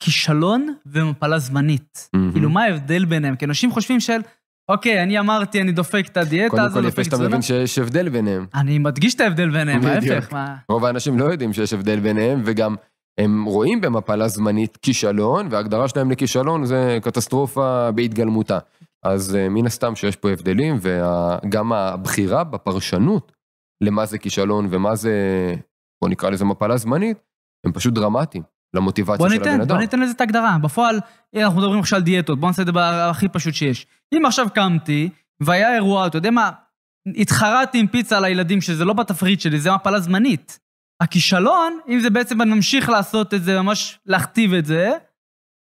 כישלון ומפלה זמנית. Mm-hmm. כאילו, מה ההבדל ביניהם? כי אנשים חושבים של... אוקיי, אני אמרתי, אני דופק את הדיאטה, הזאת. קודם כל, יפה שאתה מבין שיש הבדל ביניהם. אני מדגיש את ההבדל ביניהם, ההפך. מה... רוב האנשים לא יודעים שיש הבדל ביניהם, וגם הם רואים במפלה זמנית כישלון, וההגדרה שלהם לכישלון זה קטסטרופה בהתגלמותה. אז אה, מן הסתם שיש פה הבדלים, וגם הבחירה בפרשנות למה זה כישלון ומה זה, בוא נקרא לזה מפלה זמנית, הם פשוט דרמטיים. למוטיבציה של הבן אדם. בוא ניתן לזה את ההגדרה. בפועל, אה, אנחנו מדברים עכשיו על דיאטות, בוא נעשה את זה הכי פשוט שיש. אם עכשיו קמתי, והיה אירוע, אתה יודע מה, התחרתי עם פיצה על הילדים, שזה לא בתפריט שלי, זה מפלה זמנית. הכישלון, אם זה בעצם אני ממשיך לעשות את זה, ממש להכתיב את זה,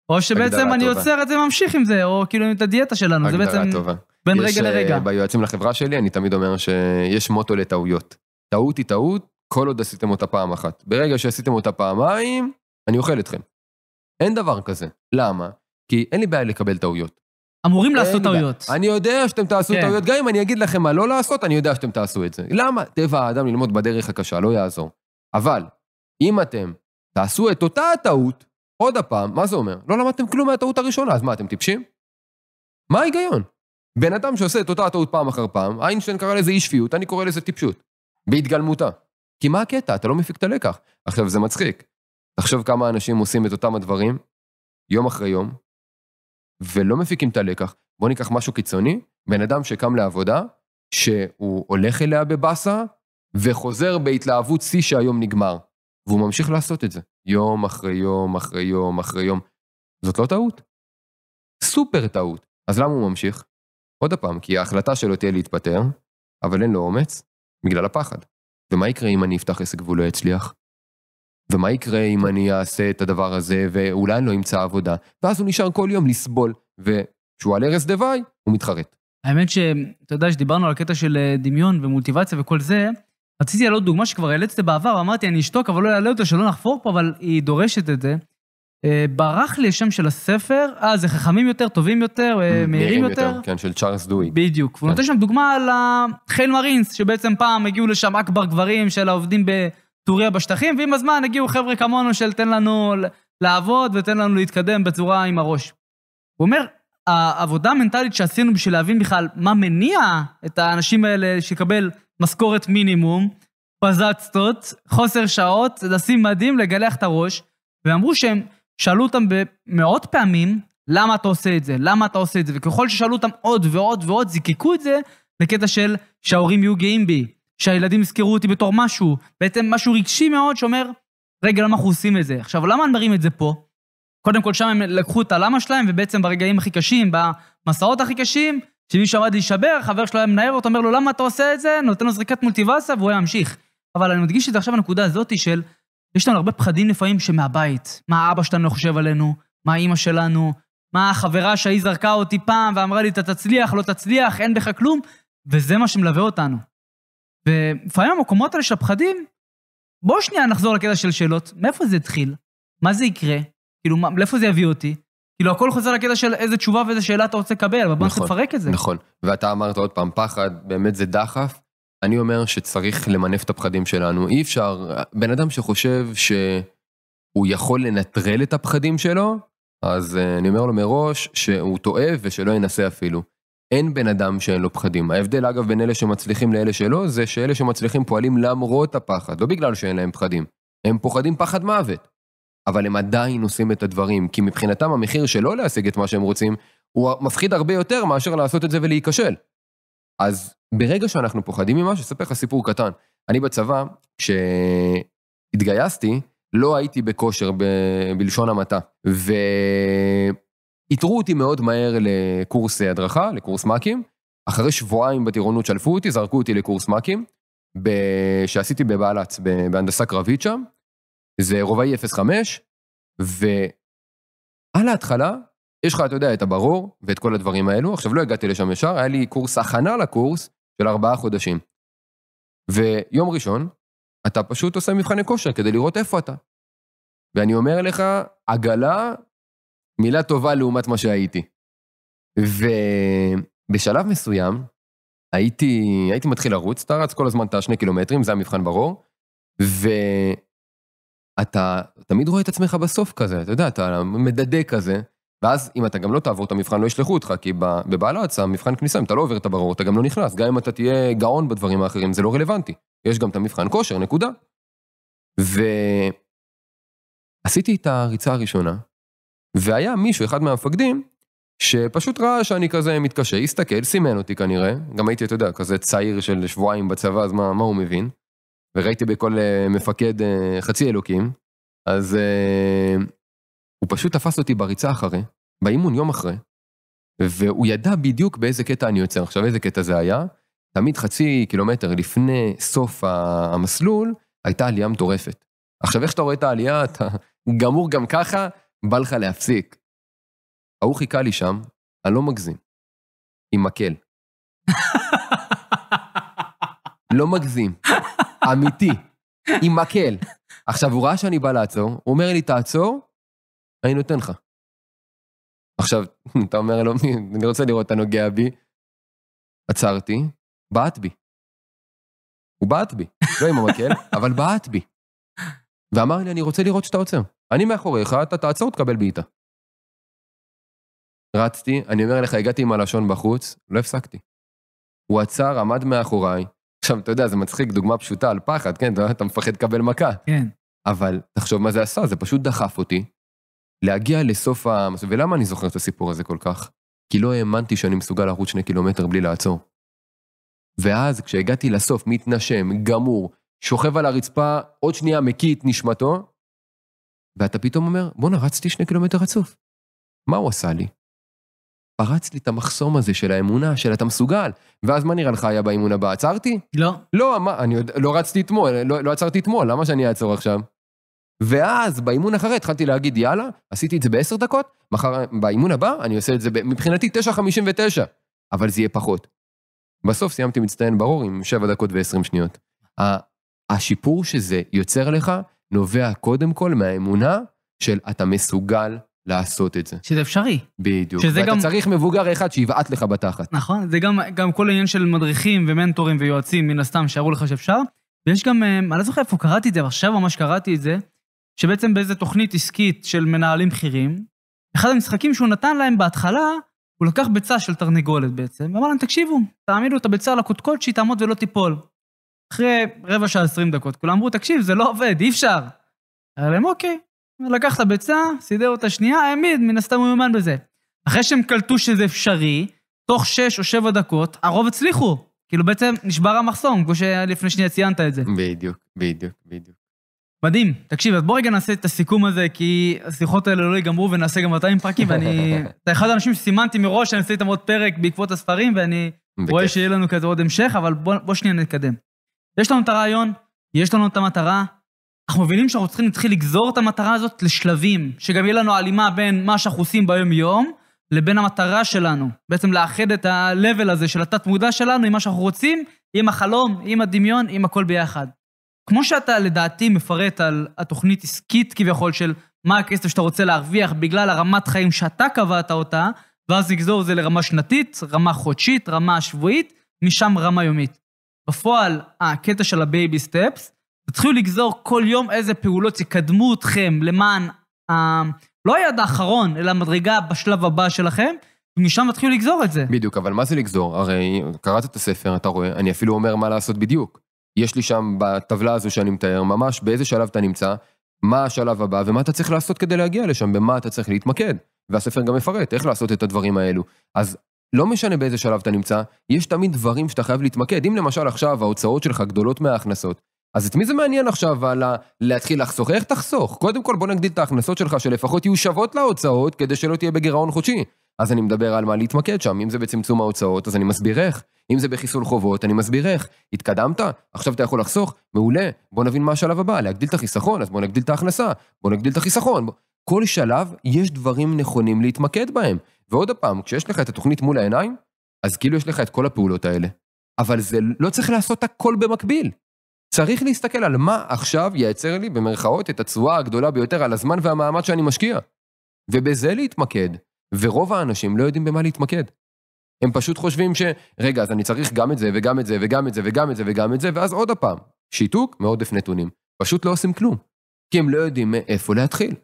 או שבעצם אני עוצר את זה וממשיך עם זה, או כאילו עם את הדיאטה שלנו, זה בעצם... טובה. בין יש, רגע אה, לרגע. ביועצים לחברה שלי, אני תמיד אומר שיש מוטו לטעויות. טעות היא טעות, כל עוד עשיתם אותה פעם אחת. ברגע שעשיתם אותה פעמיים, אני אוכל אתכם. אין דבר כזה. למה? כי אין לי בעיה לקבל טעויות. אמורים לעשות טעויות. אני יודע שאתם תעשו כן. טעויות, גם אם אני אגיד לכם מה לא לעשות, אני יודע שאתם תעשו את זה. למה? טבע האדם ללמוד בדרך הקשה, לא יעזור. אבל, אם אתם תעשו את אותה הטעות, עוד פעם, מה זה אומר? לא למדתם כלום מהטעות הראשונה, אז מה, אתם טיפשים? מה ההיגיון? בן אדם שעושה את אותה הטעות פעם אחר פעם, איינשטיין קרא לזה אי שפיות, אני קורא לזה טיפשות. בהתגלמותה. כי מה הקטע? אתה לא מפיק את הלקח. עכשיו, זה מצחיק. תחשוב כמה אנשים עושים את אותם הדברים, יום אחרי יום, ולא מפיקים את הלקח. בואו ניקח משהו קיצוני, בן אדם שקם לעבודה, שהוא הולך אליה בבאסה, וחוזר בהתלהבות שיא שהיום נגמר. והוא ממשיך לעשות את זה, יום אחרי יום, אחרי יום, אחרי יום. זאת לא טעות? סופר טעות. אז למה הוא ממשיך? עוד פעם, כי ההחלטה שלו תהיה להתפטר, אבל אין לו אומץ, בגלל הפחד. ומה יקרה אם אני אפתח עסק והוא לא יצליח? ומה יקרה אם כן. אני אעשה את הדבר הזה, ואולי אני לא אמצא עבודה. ואז הוא נשאר כל יום לסבול, וכשהוא על ערש דווי, הוא מתחרט. האמת שאתה יודע שדיברנו על הקטע של אה, דמיון ומוטיבציה וכל זה, רציתי להעלות דוגמה שכבר העלית את זה בעבר, אמרתי אני אשתוק אבל לא אעלה אותה שלא נחפור פה, אבל היא דורשת את זה. אה, ברח לי השם של הספר, אה, זה חכמים יותר, טובים יותר, אה, מהירים יותר. יותר. כן, של צ'ארלס דוי. בדיוק. כן. הוא נותן שם דוגמה על החיל מרינס, שבעצם פעם הגיעו לשם אכבר גברים של העובדים ב... טוריה בשטחים, ועם הזמן הגיעו חבר'ה כמונו של תן לנו לעבוד ותן לנו להתקדם בצורה עם הראש. הוא אומר, העבודה המנטלית שעשינו בשביל להבין בכלל מה מניע את האנשים האלה שיקבל משכורת מינימום, פזצטות, חוסר שעות, לשים מדים, לגלח את הראש, ואמרו שהם שאלו אותם מאות פעמים, למה אתה עושה את זה? למה אתה עושה את זה? וככל ששאלו אותם עוד ועוד ועוד, זיקקו את זה לקטע של שההורים יהיו גאים בי, שהילדים יזכרו אותי בתור משהו, בעצם משהו רגשי מאוד שאומר, רגע, למה אנחנו עושים את זה? עכשיו, למה הם מרים את זה פה? קודם כל, שם הם לקחו את הלמה שלהם, ובעצם ברגעים הכי קשים, במסעות הכי קשים, שמישהו עמד להישבר, חבר שלו היה מנער אותו, אומר לו, למה אתה עושה את זה? נותן לו זריקת מולטיבאסה, והוא היה ממשיך. אבל אני מדגיש את זה עכשיו, הנקודה הזאת של, יש לנו הרבה פחדים לפעמים שמהבית, מה אבא שלנו חושב עלינו, מה אימא שלנו, מה החברה שהיא זרקה אותי פעם ואמרה לי, אתה תצליח, לא תצליח, אין בך כלום, וזה מה שמלווה אותנו. ולפעמים המקומות האלה של הפחדים, בואו שנייה נחזור לקטע של שאלות. מאיפה זה התחיל? מה זה יקרה? כאילו, מה, לאיפה זה יביא אותי? כאילו, הכל חוזר לקטע של איזה תשובה ואיזה שאלה אתה רוצה לקבל, אבל בואו נכון, נפרק את זה. נכון, ואתה אמרת עוד פעם, פחד, באמת זה דחף. אני אומר שצריך למנף את הפחדים שלנו. אי אפשר, בן אדם שחושב שהוא יכול לנטרל את הפחדים שלו, אז אה, אני אומר לו מראש שהוא טועה ושלא ינסה אפילו. אין בן אדם שאין לו פחדים. ההבדל, אגב, בין אלה שמצליחים לאלה שלא, זה שאלה שמצליחים פועלים למרות הפחד, לא בגלל שאין להם פחדים. הם פוחדים פחד מוות. אבל הם עדיין עושים את הדברים, כי מבחינתם המחיר שלא להשיג את מה שהם רוצים, הוא מפחיד הרבה יותר מאשר לעשות את זה ולהיכשל. אז ברגע שאנחנו פוחדים ממשהו, אספר לך סיפור קטן. אני בצבא, כשהתגייסתי, לא הייתי בכושר ב... בלשון המעטה. ו... איתרו אותי מאוד מהר לקורס אה, הדרכה, לקורס מ"כים. אחרי שבועיים בטירונות שלפו אותי, זרקו אותי לקורס מ"כים, שעשיתי בבעל"צ, בהנדסה קרבית שם. זה רובעי 05, ועל ההתחלה, יש לך, אתה יודע, את הברור ואת כל הדברים האלו. עכשיו, לא הגעתי לשם ישר, היה לי קורס הכנה לקורס של ארבעה חודשים. ויום ראשון, אתה פשוט עושה מבחני כושר כדי לראות איפה אתה. ואני אומר לך, עגלה מילה טובה לעומת מה שהייתי. ובשלב מסוים, הייתי, הייתי מתחיל לרוץ, אתה רץ כל הזמן את השני קילומטרים, זה המבחן ברור, ואתה תמיד רואה את עצמך בסוף כזה, אתה יודע, אתה מדדה כזה, ואז אם אתה גם לא תעבור את המבחן, לא ישלחו אותך, כי בבעל"צ, המבחן כניסה, אם אתה לא עובר את הברור, אתה גם לא נכנס, גם אם אתה תהיה גאון בדברים האחרים, זה לא רלוונטי. יש גם את המבחן כושר, נקודה. ועשיתי את הריצה הראשונה, והיה מישהו, אחד מהמפקדים, שפשוט ראה שאני כזה מתקשה, הסתכל, סימן אותי כנראה, גם הייתי, אתה יודע, כזה צעיר של שבועיים בצבא, אז מה, מה הוא מבין? וראיתי בכל אה, מפקד אה, חצי אלוקים, אז uh, הוא פשוט תפס אותי בריצה אחרי, באימון יום אחרי, והוא ידע בדיוק באיזה קטע אני יוצא. עכשיו, איזה קטע זה היה? תמיד חצי קילומטר לפני סוף המסלול, הייתה עלייה מטורפת. עכשיו, איך שאתה רואה את העלייה, אתה גמור גם ככה, בא לך להפסיק. ההוא חיכה לי שם, אני לא מגזים, עם מקל. לא מגזים, אמיתי, עם מקל. עכשיו, הוא ראה שאני בא לעצור, הוא אומר לי, תעצור, אני נותן לך. עכשיו, אתה אומר לו, אני רוצה לראות אתה נוגע בי. עצרתי, בעט בי. הוא בעט בי, לא עם המקל, אבל בעט בי. ואמר לי, אני רוצה לראות שאתה עוצר. אני מאחוריך, אתה תעצור, תקבל בעיטה. רצתי, אני אומר לך, הגעתי עם הלשון בחוץ, לא הפסקתי. הוא עצר, עמד מאחוריי. עכשיו, אתה יודע, זה מצחיק, דוגמה פשוטה על פחד, כן? אתה, מפחד לקבל מכה. כן. אבל תחשוב מה זה עשה, זה פשוט דחף אותי להגיע לסוף ה... ולמה אני זוכר את הסיפור הזה כל כך? כי לא האמנתי שאני מסוגל לרוץ שני קילומטר בלי לעצור. ואז כשהגעתי לסוף, מתנשם, גמור, שוכב על הרצפה, עוד שנייה מקיא את נשמתו, ואתה פתאום אומר, בואנה, רצתי שני קילומטר רצוף. מה הוא עשה לי? פרץ לי את המחסום הזה של האמונה, של אתה מסוגל. ואז מה נראה לך היה באימון הבא? עצרתי? לא. לא, מה, אני עוד, לא רצתי אתמול, לא, לא עצרתי אתמול, למה שאני אעצור עכשיו? ואז באימון אחרי התחלתי להגיד, יאללה, עשיתי את זה בעשר דקות, מחר, באימון הבא אני עושה את זה ב, מבחינתי 9.59, אבל זה יהיה פחות. בסוף סיימתי מצטיין ברור עם 7 דקות ו-20 שניות. השיפור שזה יוצר לך נובע קודם כל מהאמונה של אתה מסוגל לעשות את זה. שזה אפשרי. בדיוק. שזה ואתה גם... צריך מבוגר אחד שיבעט לך בתחת. נכון, זה גם, גם כל העניין של מדריכים ומנטורים ויועצים, מן הסתם, שיראו לך שאפשר. ויש גם, אה, אני לא זוכר איפה קראתי את זה, עכשיו ממש קראתי את זה, שבעצם באיזו תוכנית עסקית של מנהלים בכירים, אחד המשחקים שהוא נתן להם בהתחלה, הוא לקח ביצה של תרנגולת בעצם, ואמר להם, תקשיבו, תעמידו את הביצה על הקודקוד שהיא תעמוד ולא תיפול. אחרי רבע שעה, עשרים דקות, כולם אמרו, תקשיב, זה לא עובד, אי אפשר. אמר להם, אוקיי. לקח את הביצה, סידר אותה שנייה, העמיד, מן הסתם הוא מיומן בזה. אחרי שהם קלטו שזה אפשרי, תוך שש או שבע דקות, הרוב הצליחו. כאילו בעצם נשבר המחסום, כמו שלפני שנייה ציינת את זה. בדיוק, בדיוק, בדיוק. מדהים. תקשיב, אז בוא רגע נעשה את הסיכום הזה, כי השיחות האלה לא ייגמרו ונעשה גם 200 פרקים, ואני... אתה אחד האנשים שסימנתי מראש שאני אעשה איתם עוד פרק בעקבות הספרים, ואני רואה שיהיה לנו כזה עוד המשך, אבל בוא, בוא שנייה נתקדם. יש לנו את הרעיון, יש לנו את המטרה, אנחנו מבינים שאנחנו צריכים להתחיל לגזור את המטרה הזאת לשלבים, שגם יהיה לנו הלימה בין מה שאנחנו עושים ביום-יום לבין המטרה שלנו. בעצם לאחד את ה-level הזה של התת-מודע שלנו עם מה שאנחנו רוצים, עם החלום, עם הדמיון, עם הכל ביחד. כמו שאתה לדעתי מפרט על התוכנית עסקית כביכול של מה הכסף שאתה רוצה להרוויח בגלל הרמת חיים שאתה קבעת אותה, ואז נגזור את זה לרמה שנתית, רמה חודשית, רמה שבועית, משם רמה יומית. בפועל, הקטע של הבייבי סטפס, תתחילו לגזור כל יום איזה פעולות יקדמו אתכם למען, ה... לא היעד האחרון, אלא המדרגה בשלב הבא שלכם, ומשם תתחילו לגזור את זה. בדיוק, אבל מה זה לגזור? הרי קראת את הספר, אתה רואה, אני אפילו אומר מה לעשות בדיוק. יש לי שם בטבלה הזו שאני מתאר, ממש באיזה שלב אתה נמצא, מה השלב הבא ומה אתה צריך לעשות כדי להגיע לשם, במה אתה צריך להתמקד. והספר גם מפרט איך לעשות את הדברים האלו. אז לא משנה באיזה שלב אתה נמצא, יש תמיד דברים שאתה חייב להתמקד. אם למשל עכשיו ההוצאות שלך גדולות מההכנסות, אז את מי זה מעניין עכשיו על ה... להתחיל לחסוך? איך תחסוך? קודם כל בוא נגדיל את ההכנסות שלך שלפחות יהיו שוות להוצאות, כדי שלא תהיה בגירעון חודשי. אז אני מדבר על מה להתמקד שם. אם זה בצמצום ההוצאות, אז אני מסביר איך. אם זה בחיסול חובות, אני מסביר איך. התקדמת? עכשיו אתה יכול לחסוך? מעולה. בוא נבין מה השלב הבא, להגדיל את החיסכון, אז בוא נגדיל את ההכנסה. בוא נגדיל את החיסכון. כל שלב יש דברים נכונים להתמקד בהם. ועוד פעם, כשיש לך את התוכנית מול העיניים, אז כאילו יש לך את כל הפעולות האלה. אבל זה לא צריך לעשות הכל במקביל. צריך להסתכל על מה עכשיו ייצר לי, במרכאות, את התשואה הגדולה ביותר על הזמן והמאמץ שאני משקיע. ובזה להתמקד. ורוב האנשים לא יודעים במה להתמקד. הם פשוט חושבים ש... רגע, אז אני צריך גם את זה, וגם את זה, וגם את זה, וגם את זה, וגם את זה, ואז עוד פעם, שיתוק מעודף נתונים. פשוט לא עושים כלום. כי הם לא יודעים מאיפה להתחיל.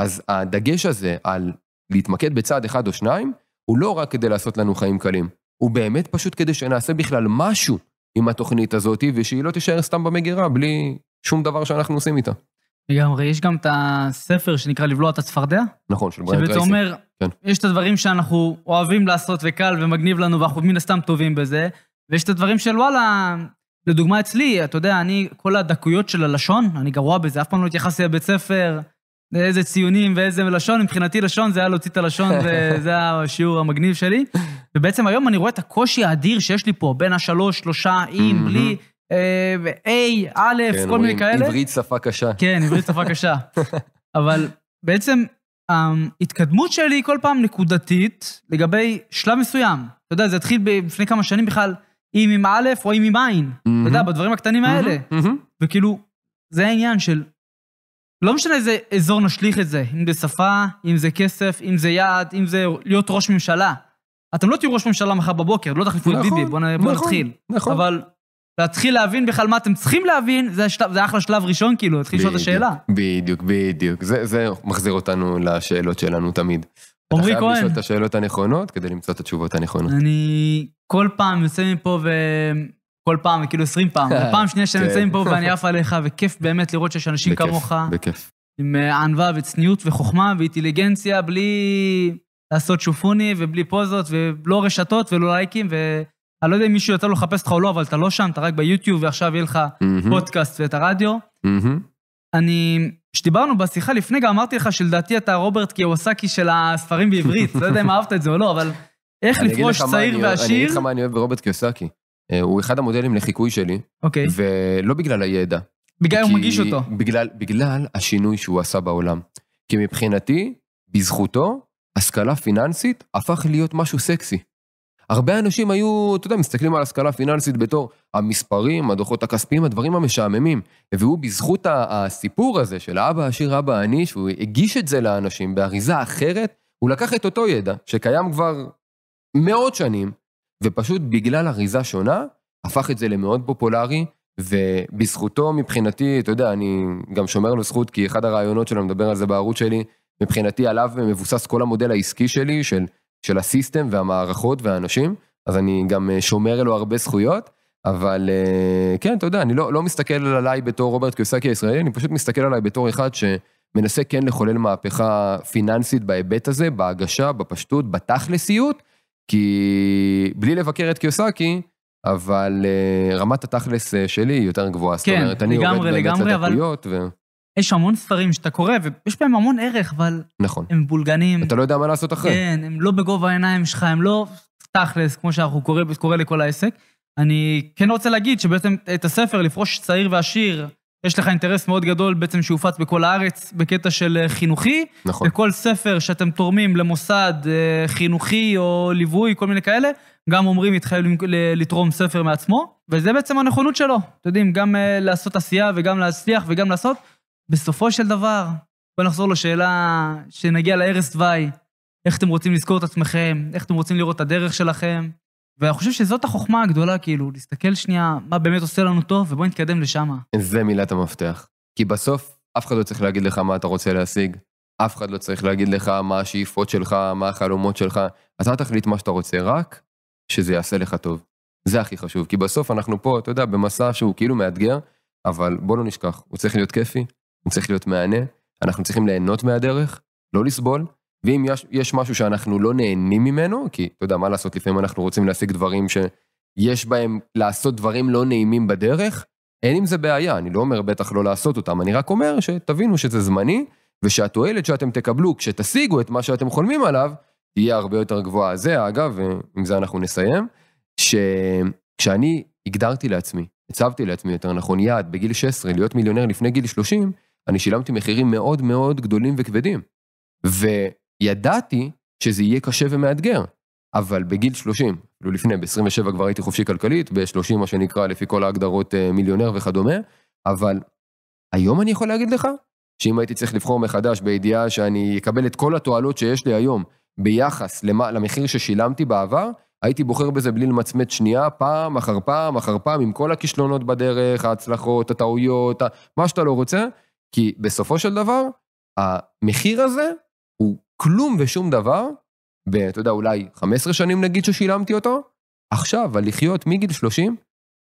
אז הדגש הזה על להתמקד בצעד אחד או שניים, הוא לא רק כדי לעשות לנו חיים קלים, הוא באמת פשוט כדי שנעשה בכלל משהו עם התוכנית הזאת, ושהיא לא תישאר סתם במגירה בלי שום דבר שאנחנו עושים איתה. לגמרי, יש גם את הספר שנקרא לבלוע את הצפרדע. נכון, של בריאן טרייסי. אומר, כן. יש את הדברים שאנחנו אוהבים לעשות וקל ומגניב לנו, ואנחנו מן הסתם טובים בזה, ויש את הדברים של וואלה, לדוגמה אצלי, אתה יודע, אני, כל הדקויות של הלשון, אני גרוע בזה, אף פעם לא התייחסתי לבית ספר, איזה ציונים ואיזה לשון, מבחינתי לשון זה היה להוציא את הלשון, וזה השיעור המגניב שלי. ובעצם היום אני רואה את הקושי האדיר שיש לי פה, בין השלוש, שלושה, עם, בלי, אה, A, א', כן, כל מיני כאלה. כן, אומרים, עברית שפה קשה. כן, עברית שפה קשה. אבל בעצם ההתקדמות אה, שלי היא כל פעם נקודתית לגבי שלב מסוים. אתה יודע, זה התחיל לפני כמה שנים בכלל, אם עם א' או אם עם עין. אתה יודע, בדברים הקטנים האלה. וכאילו, זה העניין של לא משנה איזה אזור נשליך את זה, אם זה שפה, אם זה כסף, אם זה יעד, אם זה להיות ראש ממשלה. אתם לא תהיו ראש ממשלה מחר בבוקר, לא תחליפו נכון, את ביבי, בואו נכון, נתחיל. נכון. אבל להתחיל להבין בכלל מה אתם צריכים להבין, זה, השלב, זה אחלה שלב ראשון, כאילו, להתחיל לשאול את השאלה. בדיוק, בדיוק. זה, זה מחזיר אותנו לשאלות שלנו תמיד. עמרי כהן. אתה חייב לשאול את השאלות הנכונות כדי למצוא את התשובות הנכונות. אני כל פעם יוצא מפה ו... כל פעם, כאילו 20 פעם. כן. ופעם שנייה שאתם כן. נמצאים פה ואני עף עליך, וכיף באמת לראות שיש אנשים כמוך. בכיף. עם אה, ענווה וצניעות וחוכמה ואינטליגנציה, בלי לעשות שופוני ובלי פוזות ולא רשתות ולא לייקים, ואני לא יודע אם מישהו יצא לו לחפש אותך או לא, אבל אתה לא שם, אתה רק ביוטיוב, ועכשיו יהיה לך פודקאסט ואת הרדיו. אני, כשדיברנו בשיחה לפני, גם אמרתי לך שלדעתי אתה רוברט קיווסקי של הספרים בעברית, לא יודע אם אהבת את זה או לא, אבל איך לפרוש צעיר ועשיר... אני אגיד לך מה אני אוהב ברוברט קיווסקי. אה, הוא אחד המודלים לחיקוי שלי. אוקיי. ולא בגלל הידע. בגלל הוא מגיש אותו. בגלל, בגלל השינוי שהוא עשה בעולם. כי מבחינתי, בזכותו, השכלה פיננסית הפך להיות משהו סקסי. הרבה אנשים היו, אתה יודע, מסתכלים על השכלה פיננסית בתור המספרים, הדוחות הכספיים, הדברים המשעממים. והוא, בזכות הסיפור הזה של האבא העשיר, אבא עני, שהוא הגיש את זה לאנשים באריזה אחרת, הוא לקח את אותו ידע, שקיים כבר מאות שנים, ופשוט בגלל אריזה שונה, הפך את זה למאוד פופולרי, ובזכותו מבחינתי, אתה יודע, אני גם שומר לו זכות, כי אחד הרעיונות שלו, מדבר על זה בערוץ שלי, מבחינתי עליו מבוסס כל המודל העסקי שלי, של, של הסיסטם והמערכות והאנשים, אז אני גם אה, שומר לו הרבה זכויות, אבל אה, כן, אתה יודע, אני לא, לא מסתכל עליי בתור רוברט קיוסקי הישראלי, אני פשוט מסתכל עליי בתור אחד שמנסה כן לחולל מהפכה פיננסית בהיבט הזה, בהגשה, בפשטות, בתכלסיות, כי בלי לבקר את קיוסקי, אבל אה, רמת התכלס אה, שלי היא יותר גבוהה. כן, זאת אומרת, אני עובד לגמרי, באמת לדקויות. ו... יש המון ספרים שאתה קורא, ויש בהם המון ערך, אבל... נכון. הם בולגנים. אתה לא יודע מה לעשות אחרי. כן, הם לא בגובה העיניים שלך, הם לא תכלס, כמו שאנחנו קוראים, קורא לכל העסק. אני כן רוצה להגיד שבעצם את הספר, לפרוש צעיר ועשיר, יש לך אינטרס מאוד גדול בעצם שהופץ בכל הארץ בקטע של אה, חינוכי. נכון. וכל ספר שאתם תורמים למוסד אה, חינוכי או ליווי, כל מיני כאלה, גם אומרים להתחייב לתרום ספר מעצמו, וזה בעצם הנכונות שלו. אתם יודעים, גם אה, לעשות עשייה וגם להצליח וגם לעשות. בסופו של דבר, בוא נחזור לשאלה שנגיע לערש דווי, איך אתם רוצים לזכור את עצמכם, איך אתם רוצים לראות את הדרך שלכם. ואני חושב שזאת החוכמה הגדולה, כאילו, להסתכל שנייה מה באמת עושה לנו טוב, ובוא נתקדם לשם. זה מילת המפתח. כי בסוף אף אחד לא צריך להגיד לך מה אתה רוצה להשיג, אף אחד לא צריך להגיד לך מה השאיפות שלך, מה החלומות שלך. אז אתה תחליט מה שאתה רוצה, רק שזה יעשה לך טוב. זה הכי חשוב, כי בסוף אנחנו פה, אתה יודע, במסע שהוא כאילו מאתגר, אבל בוא לא נשכח, הוא צריך להיות כיפי, הוא צריך להיות מהנה, אנחנו צריכים ליהנות מהדרך, לא לסבול, ואם יש, יש משהו שאנחנו לא נהנים ממנו, כי אתה יודע, מה לעשות, לפעמים אנחנו רוצים להשיג דברים שיש בהם, לעשות דברים לא נעימים בדרך, אין עם זה בעיה, אני לא אומר בטח לא לעשות אותם, אני רק אומר שתבינו שזה זמני, ושהתועלת שאתם תקבלו כשתשיגו את מה שאתם חולמים עליו, תהיה הרבה יותר גבוהה. זה, אגב, ועם זה אנחנו נסיים, שכשאני הגדרתי לעצמי, הצבתי לעצמי, יותר נכון, יעד בגיל 16, להיות מיליונר לפני גיל 30, אני שילמתי מחירים מאוד מאוד גדולים וכבדים. ו... ידעתי שזה יהיה קשה ומאתגר, אבל בגיל 30, כאילו לפני, ב-27 כבר הייתי חופשי כלכלית, ב-30 מה שנקרא, לפי כל ההגדרות אה, מיליונר וכדומה, אבל היום אני יכול להגיד לך שאם הייתי צריך לבחור מחדש בידיעה שאני אקבל את כל התועלות שיש לי היום ביחס למה, למחיר ששילמתי בעבר, הייתי בוחר בזה בלי למצמץ שנייה, פעם אחר פעם אחר פעם, עם כל הכישלונות בדרך, ההצלחות, הטעויות, מה שאתה לא רוצה, כי בסופו של דבר, המחיר הזה הוא כלום ושום דבר, ואתה יודע, אולי 15 שנים נגיד ששילמתי אותו, עכשיו, על לחיות מגיל 30,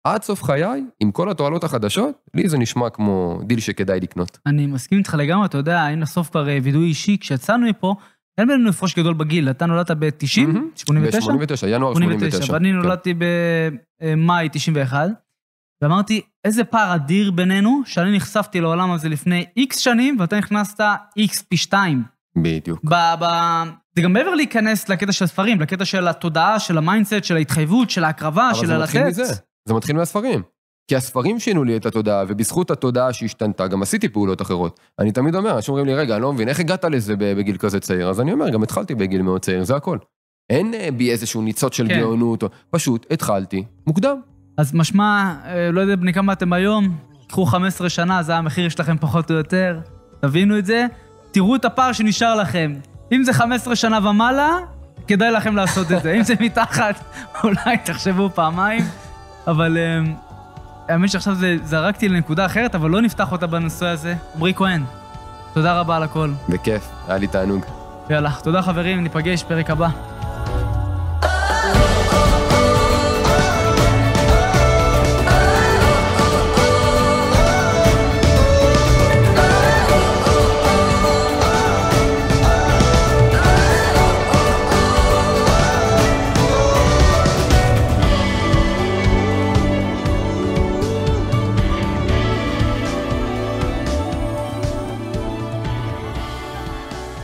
עד סוף חיי, עם כל התועלות החדשות, לי זה נשמע כמו דיל שכדאי לקנות. אני מסכים איתך לגמרי, אתה יודע, היינו סוף כבר אה, וידוי אישי, כשיצאנו מפה, אין בינינו הפרש גדול בגיל, אתה נולדת ב-90, 89? ב-89, ינואר 89. 89, ואני כן. נולדתי במאי אה, 91, ואמרתי, איזה פער אדיר בינינו, שאני נחשפתי לעולם הזה לפני איקס שנים, ואתה נכנסת איקס פי שתיים. בדיוק. ב, ב... זה גם מעבר להיכנס לקטע של הספרים, לקטע של התודעה, של המיינדסט, של ההתחייבות, של ההקרבה, של הלתת. אבל זה מתחיל מזה, זה מתחיל מהספרים. כי הספרים שינו לי את התודעה, ובזכות התודעה שהשתנתה, גם עשיתי פעולות אחרות. אני תמיד אומר, אנשים אומרים לי, רגע, אני לא מבין, איך הגעת לזה בגיל כזה צעיר? אז אני אומר, גם התחלתי בגיל מאוד צעיר, זה הכל. אין אה, בי איזשהו ניצוץ של כן. גאונות, פשוט התחלתי מוקדם. אז משמע, אה, לא יודע בני כמה אתם היום, קחו 15 שנה, זה המחיר שלכם פחות או יותר, תבינו את זה. תראו את הפער שנשאר לכם. אם זה 15 שנה ומעלה, כדאי לכם לעשות את זה. אם זה מתחת, אולי תחשבו פעמיים. אבל אמ, האמת שעכשיו זה, זרקתי לנקודה אחרת, אבל לא נפתח אותה בנושא הזה. עמרי כהן, תודה רבה על הכל. בכיף, היה לי תענוג. יאללה, תודה חברים, ניפגש פרק הבא.